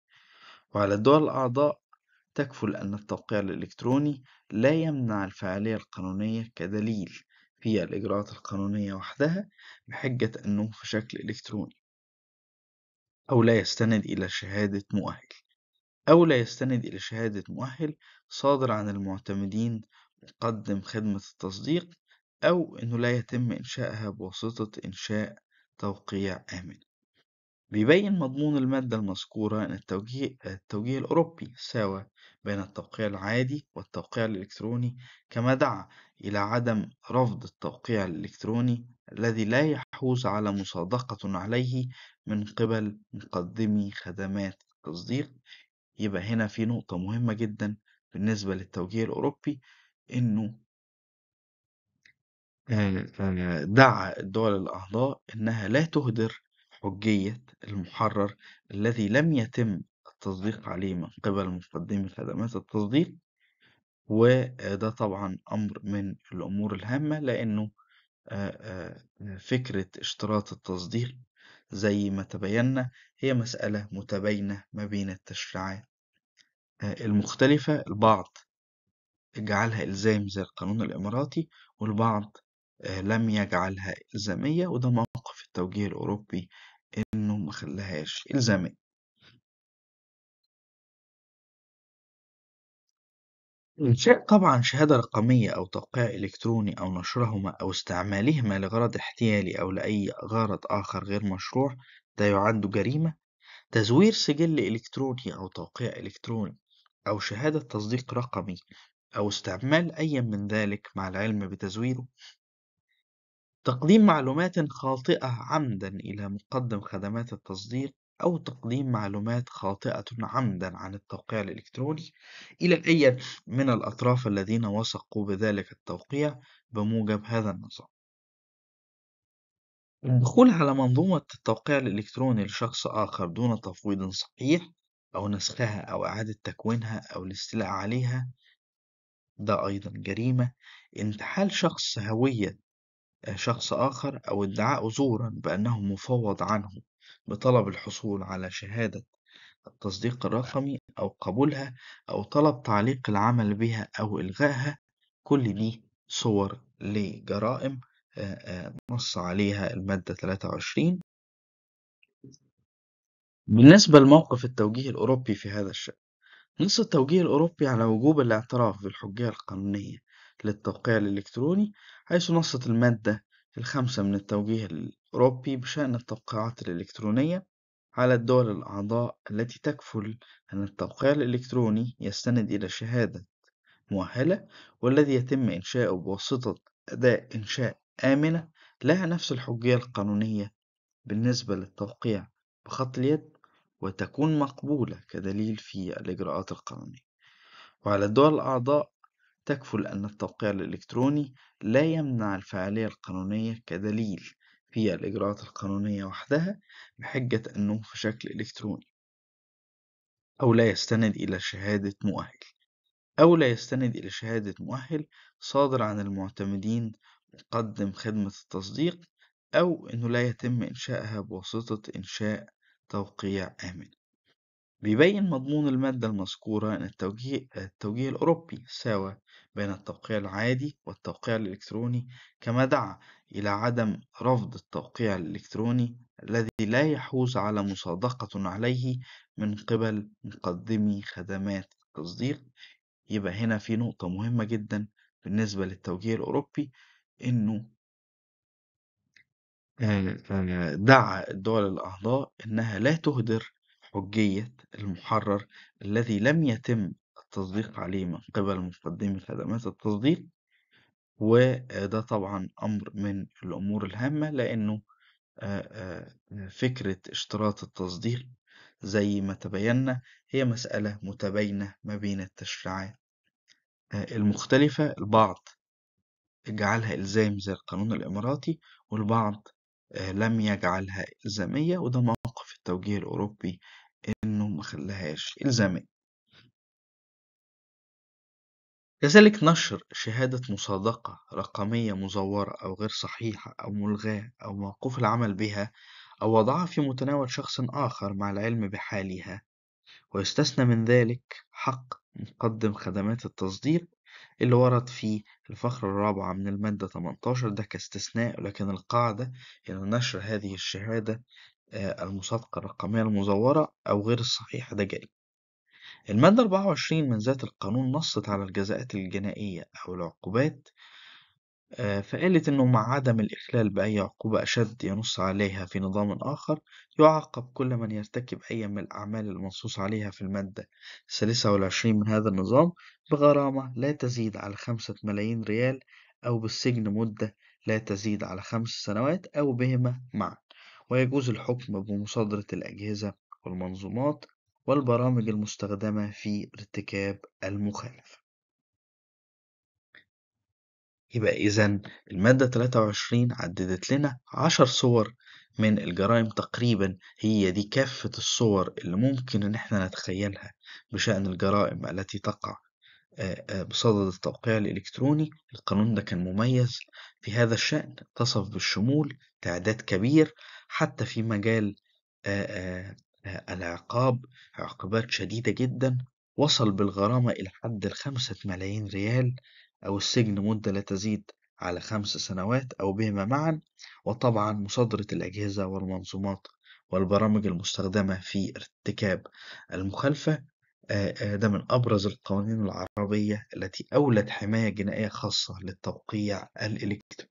[SPEAKER 1] وعلى الدول الأعضاء تكفل أن التوقيع الإلكتروني لا يمنع الفعالية القانونية كدليل في الإجراءات القانونية وحدها بحجة أنه في شكل إلكتروني أو لا يستند إلى شهادة مؤهل أو لا يستند إلى شهادة مؤهل صادر عن المعتمدين مقدم خدمة التصديق أو أنه لا يتم إنشائها بواسطة إنشاء توقيع آمن بيبين مضمون المادة المذكورة أن التوجيه, التوجيه الأوروبي ساوى بين التوقيع العادي والتوقيع الإلكتروني كما دعا إلى عدم رفض التوقيع الإلكتروني الذي لا يحوز على مصادقة عليه من قبل مقدمي خدمات التصديق يبقى هنا في نقطة مهمة جدا بالنسبة للتوجيه الأوروبي إنه آه، آه، دعا الدول الأعضاء إنها لا تهدر حجية المحرر الذي لم يتم التصديق عليه من قبل مقدمي خدمات التصديق وده طبعا أمر من الأمور الهامة لأنه فكرة اشتراط التصديق زي ما تبينا هي مسألة متباينة ما بين التشريعات المختلفة البعض جعلها إلزام زي القانون الإماراتي والبعض لم يجعلها إلزامية وده موقف التوجيه الأوروبي خلاهاش إنشاء طبعا شهادة رقمية أو توقيع إلكتروني أو نشرهما أو استعمالهما لغرض احتيالي أو لأي غرض آخر غير مشروع ده يعد جريمة تزوير سجل إلكتروني أو توقيع إلكتروني أو شهادة تصديق رقمي أو استعمال أي من ذلك مع العلم بتزويره تقديم معلومات خاطئة عمدًا إلى مقدم خدمات التصدير أو تقديم معلومات خاطئة عمدًا عن التوقيع الإلكتروني إلى أي من الأطراف الذين وثقوا بذلك التوقيع بموجب هذا النظام. الدخول على منظومة التوقيع الإلكتروني لشخص آخر دون تفويض صحيح أو نسخها أو إعادة تكوينها أو الاستيلاء عليها ده أيضًا جريمة، انتحال شخص هوية آه، شخص آخر أو ادعاء زورًا بأنه مفوض عنه بطلب الحصول على شهادة التصديق الرقمي أو قبولها أو طلب تعليق العمل بها أو إلغائها كل دي صور لجرائم آه، آه، نص عليها المادة 23 بالنسبة لموقف التوجيه الأوروبي في هذا الشأن نص التوجيه الأوروبي على وجوب الاعتراف بالحجية القانونية للتوقيع الإلكتروني حيث نصت المادة الخامسة من التوجيه الأوروبي بشأن التوقيعات الإلكترونية على الدول الأعضاء التي تكفل أن التوقيع الإلكتروني يستند إلى شهادة مؤهلة والذي يتم إنشاؤه بواسطة أداة إنشاء آمنة لها نفس الحجية القانونية بالنسبة للتوقيع بخط اليد وتكون مقبولة كدليل في الإجراءات القانونية وعلى الدول الأعضاء تكفل أن التوقيع الإلكتروني لا يمنع الفعالية القانونية كدليل في الإجراءات القانونية وحدها بحجة أنه في شكل إلكتروني أو لا يستند إلى شهادة مؤهل أو لا يستند إلى شهادة مؤهل صادر عن المعتمدين مقدم خدمة التصديق أو أنه لا يتم إنشائها بواسطة إنشاء توقيع آمن بيبين مضمون المادة المذكورة إن التوجيه, التوجيه الأوروبي ساوى بين التوقيع العادي والتوقيع الإلكتروني كما دعا إلى عدم رفض التوقيع الإلكتروني الذي لا يحوز على مصادقة عليه من قبل مقدمي خدمات التصديق يبقى هنا في نقطة مهمة جدا بالنسبة للتوجيه الأوروبي إنه آه، آه، دعا الدول الأعضاء إنها لا تهدر حجية المحرر الذي لم يتم التصديق عليه من قبل مقدمي خدمات التصديق وده طبعا أمر من الأمور الهامة لأنه فكرة اشتراط التصديق زي ما تبينا هي مسألة متباينة ما بين التشريعات المختلفة البعض جعلها إلزام زي القانون الإماراتي والبعض آه، لم يجعلها إلزامية وده موقف التوجيه الأوروبي إنه ما خلاهاش إلزامية كذلك نشر شهادة مصادقة رقمية مزورة أو غير صحيحة أو ملغاة أو موقوف العمل بها أو وضعها في متناول شخص آخر مع العلم بحالها ويستثنى من ذلك حق مقدم خدمات التصدير اللي ورد في الفخر الرابعة من المادة 18 ده كاستثناء لكن القاعدة هي نشر هذه الشهادة آه، المصادقة الرقمية المزورة أو غير الصحيحة ده جريمة المادة 24 من ذات القانون نصت على الجزاءات الجنائية أو العقوبات آه، فقالت إنه مع عدم الإخلال بأي عقوبة أشد ينص عليها في نظام آخر يعاقب كل من يرتكب أي من الأعمال المنصوص عليها في المادة الثالثة والعشرين من هذا النظام بغرامة لا تزيد على خمسة ملايين ريال أو بالسجن مدة لا تزيد على خمس سنوات أو بهما معا ويجوز الحكم بمصادرة الأجهزة والمنظومات والبرامج المستخدمة في ارتكاب المخالفة يبقى إذا المادة 23 عددت لنا 10 صور من الجرائم تقريبا هي دي كافة الصور اللي ممكن إن إحنا نتخيلها بشأن الجرائم التي تقع آه، آه، بصدد التوقيع الإلكتروني القانون ده كان مميز في هذا الشأن اتصف بالشمول تعداد كبير حتى في مجال آه، العقاب عقوبات شديدة جدا وصل بالغرامة إلى حد الخمسة ملايين ريال أو السجن مدة لا تزيد على خمس سنوات أو بهما معا وطبعا مصادرة الأجهزة والمنظومات والبرامج المستخدمة في ارتكاب المخالفة آه، آه، ده من أبرز القوانين العربية التي أولت حماية جنائية خاصة للتوقيع الإلكتروني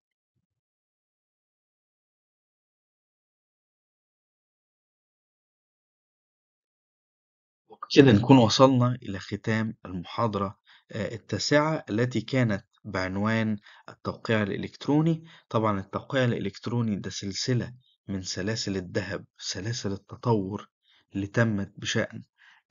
[SPEAKER 1] كده نكون وصلنا إلى ختام المحاضرة آه، التاسعة التي كانت بعنوان التوقيع الإلكتروني طبعا التوقيع الإلكتروني ده سلسلة من سلاسل الذهب سلاسل التطور اللي تمت بشأن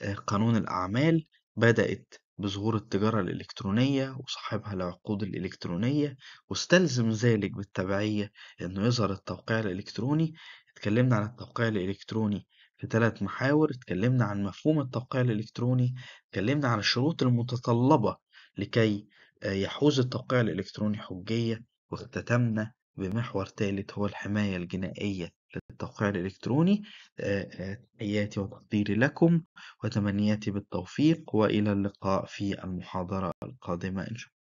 [SPEAKER 1] آه، قانون الأعمال بدأت بظهور التجارة الإلكترونية وصاحبها العقود الإلكترونية واستلزم ذلك بالتبعية إنه يظهر التوقيع الإلكتروني اتكلمنا عن التوقيع الإلكتروني في ثلاث محاور اتكلمنا عن مفهوم التوقيع الإلكتروني اتكلمنا عن الشروط المتطلبة لكي آه، يحوز التوقيع الإلكتروني حجية واختتمنا بمحور ثالث هو الحماية الجنائية للتوقيع الإلكتروني آه، آه، تحياتي وتقديري لكم وتمنياتي بالتوفيق وإلى اللقاء في المحاضرة القادمة
[SPEAKER 2] إن شاء الله